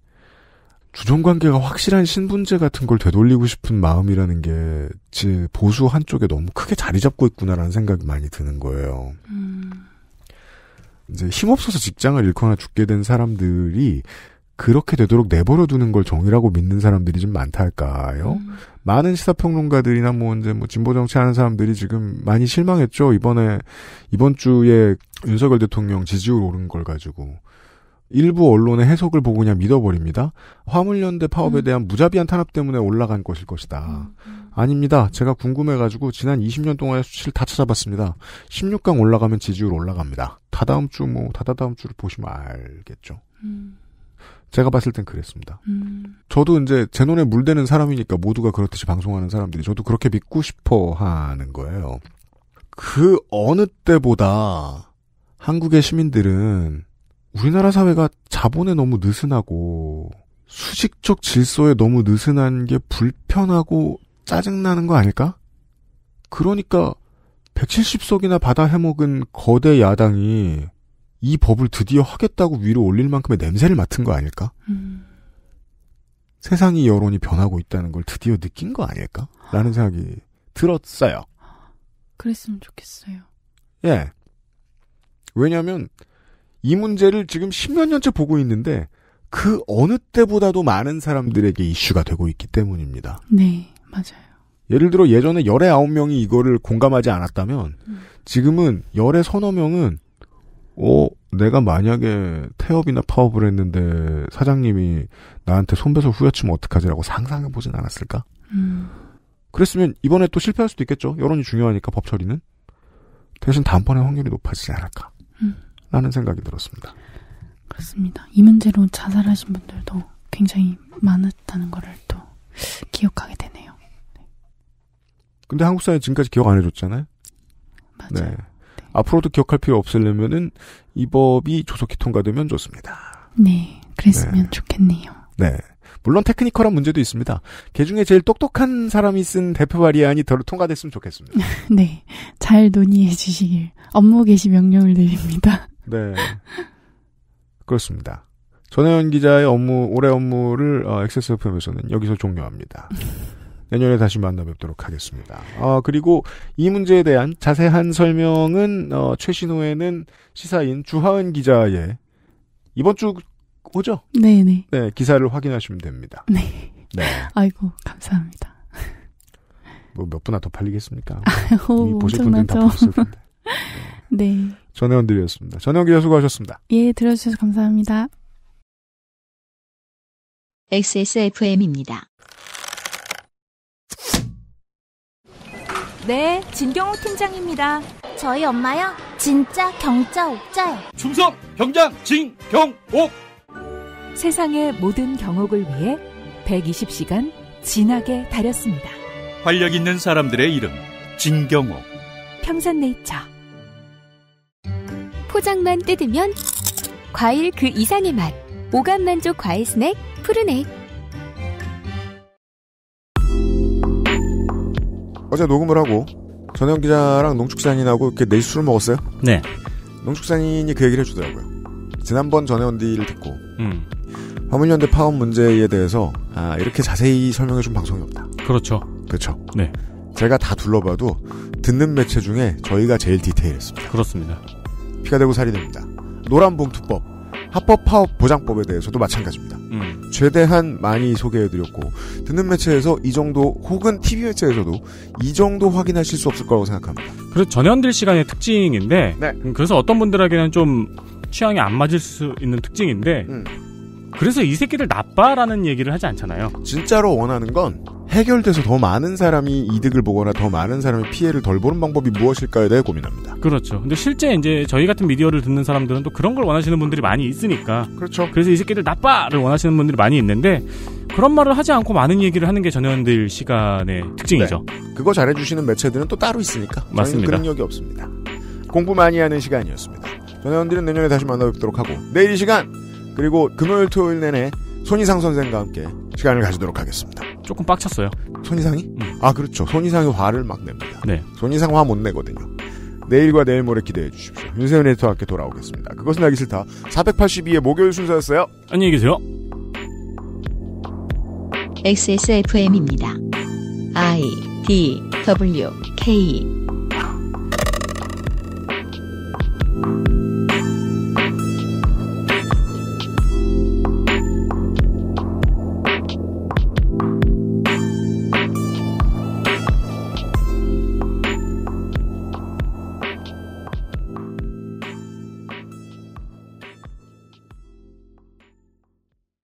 주종관계가 확실한 신분제 같은 걸 되돌리고 싶은 마음이라는 게, 제 보수 한쪽에 너무 크게 자리 잡고 있구나라는 생각이 많이 드는 거예요. 음. 이제 힘없어서 직장을 잃거나 죽게 된 사람들이 그렇게 되도록 내버려 두는 걸 정의라고 믿는 사람들이 좀 많다 할까요? 음. 많은 시사평론가들이나 뭐 이제 뭐 진보 정치하는 사람들이 지금 많이 실망했죠. 이번에 이번 주에 윤석열 대통령 지지율 오른 걸 가지고 일부 언론의 해석을 보고 그냥 믿어버립니다. 화물연대 파업에 음. 대한 무자비한 탄압 때문에 올라간 것일 것이다. 음. 음. 아닙니다. 제가 궁금해가지고 지난 20년 동안의 수치를 다 찾아봤습니다. 16강 올라가면 지지율 올라갑니다. 다다음 주 뭐, 다다다음 주를 보시면 알겠죠. 음. 제가 봤을 땐 그랬습니다. 음. 저도 이제 제 눈에 물대는 사람이니까 모두가 그렇듯이 방송하는 사람들이 저도 그렇게 믿고 싶어 하는 거예요. 그 어느 때보다 한국의 시민들은 우리나라 사회가 자본에 너무 느슨하고 수직적 질서에 너무 느슨한 게 불편하고 짜증나는 거 아닐까? 그러니까 170석이나 받아 해먹은 거대 야당이 이 법을 드디어 하겠다고 위로 올릴 만큼의 냄새를 맡은 거 아닐까? 음. 세상이 여론이 변하고 있다는 걸 드디어 느낀 거 아닐까? 라는 생각이 들었어요. 그랬으면 좋겠어요. 예. 왜냐면 하이 문제를 지금 10몇 년째 보고 있는데 그 어느 때보다도 많은 사람들에게 이슈가 되고 있기 때문입니다. 네, 맞아요. 예를 들어 예전에 열에 아홉 명이 이거를 공감하지 않았다면 음. 지금은 열에 서너 명은 어 내가 만약에 태업이나 파업을 했는데 사장님이 나한테 손배서 후려치면 어떡하지라고 상상해 보진 않았을까? 음. 그랬으면 이번에 또 실패할 수도 있겠죠. 여론이 중요하니까 법 처리는 대신 다음번에 확률이 높아지지 않을까? 음. 라는 생각이 들었습니다. 그렇습니다. 이 문제로 자살하신 분들도 굉장히 많았다는 거를 또 기억하게 되네요. 네. 근데 한국 사회 지금까지 기억 안 해줬잖아요. 맞아요. 네. 네. 앞으로도 기억할 필요 없으려면은 이 법이 조속히 통과되면 좋습니다. 네, 그랬으면 네. 좋겠네요. 네. 물론 테크니컬한 문제도 있습니다. 개 중에 제일 똑똑한 사람이 쓴 대표 발의안이 덜 통과됐으면 좋겠습니다. (laughs) 네. 잘 논의해 주시길 업무 개시 명령을 드립니다. 네. 그렇습니다. 전혜연 기자의 업무, 올해 업무를 어, 세스 f m 에서는 여기서 종료합니다. 내년에 다시 만나 뵙도록 하겠습니다. 아, 그리고 이 문제에 대한 자세한 설명은, 어, 최신호에는 시사인 주하은 기자의 이번 주 오죠? 네네. 네, 기사를 확인하시면 됩니다. 네. 네. 아이고, 감사합니다. 뭐 몇 분이나 더 팔리겠습니까? (laughs) 아유, 보실 분들 다 팔렸을 텐데. 네. 네. 전혜원 드리겠습니다 전혜원 기자 수고하셨습니다. 예, 들어주셔서 감사합니다. XSFM입니다. 네, 진경호 팀장입니다. 저희 엄마요? 진짜 경자 옥자요. 충성 경자 진경옥. 세상의 모든 경옥을 위해 120시간 진하게 다렸습니다. 활력 있는 사람들의 이름 진경옥. 평산네이처. 포장만 뜯으면 과일 그 이상의 맛 오감 만족 과일 스낵 푸르넥 어제 녹음을 하고 전현 기자랑 농축산인하고 이렇게 내 술을 먹었어요. 네. 농축산인이 그 얘기를 해주더라고요. 지난번 전현 디를 듣고 음. 화물연대 파업 문제에 대해서 아, 이렇게 자세히 설명해준 방송이 없다. 그렇죠. 그렇죠. 네. 제가 다 둘러봐도 듣는 매체 중에 저희가 제일 디테일했습니다. 그렇습니다. 피가 되고 살이 됩니다. 노란봉투법, 합법파업보장법에 대해서도 마찬가지입니다. 음. 최대한 많이 소개해드렸고 듣는 매체에서 이 정도 혹은 TV 매체에서도 이 정도 확인하실 수 없을 거라고 생각합니다. 그래서 전현들 시간의 특징인데 네. 음, 그래서 어떤 분들에게는 좀 취향이 안 맞을 수 있는 특징인데 음. 그래서 이 새끼들 나빠라는 얘기를 하지 않잖아요. 진짜로 원하는 건 해결돼서 더 많은 사람이 이득을 보거나 더 많은 사람이 피해를 덜 보는 방법이 무엇일까에 대해 고민합니다. 그렇죠. 근데 실제 이제 저희 같은 미디어를 듣는 사람들은 또 그런 걸 원하시는 분들이 많이 있으니까. 그렇죠. 그래서 이 새끼들 나빠를 원하시는 분들이 많이 있는데 그런 말을 하지 않고 많은 얘기를 하는 게 전현들 시간의 특징이죠. 네. 그거 잘해주시는 매체들은 또 따로 있으니까. 맞습니다. 그런 역이 없습니다. 공부 많이 하는 시간이었습니다. 전현들은 내년에 다시 만나뵙도록 하고 내일 이 시간 그리고 금요일 토요일 내내 손이상 선생과 함께 시간을 가지도록 하겠습니다. 조금 빡쳤어요. 손이상이 음. 아 그렇죠. 손이상이 화를 막 냅니다. 네. 손이상화 못 내거든요. 내일과 내일 모레 기대해 주십시오. 윤세윤 에디터와 함께 돌아오겠습니다. 그것은 알기 싫다. 482의 목요일 순서였어요. 안녕히 계세요. XSFM입니다. I D W K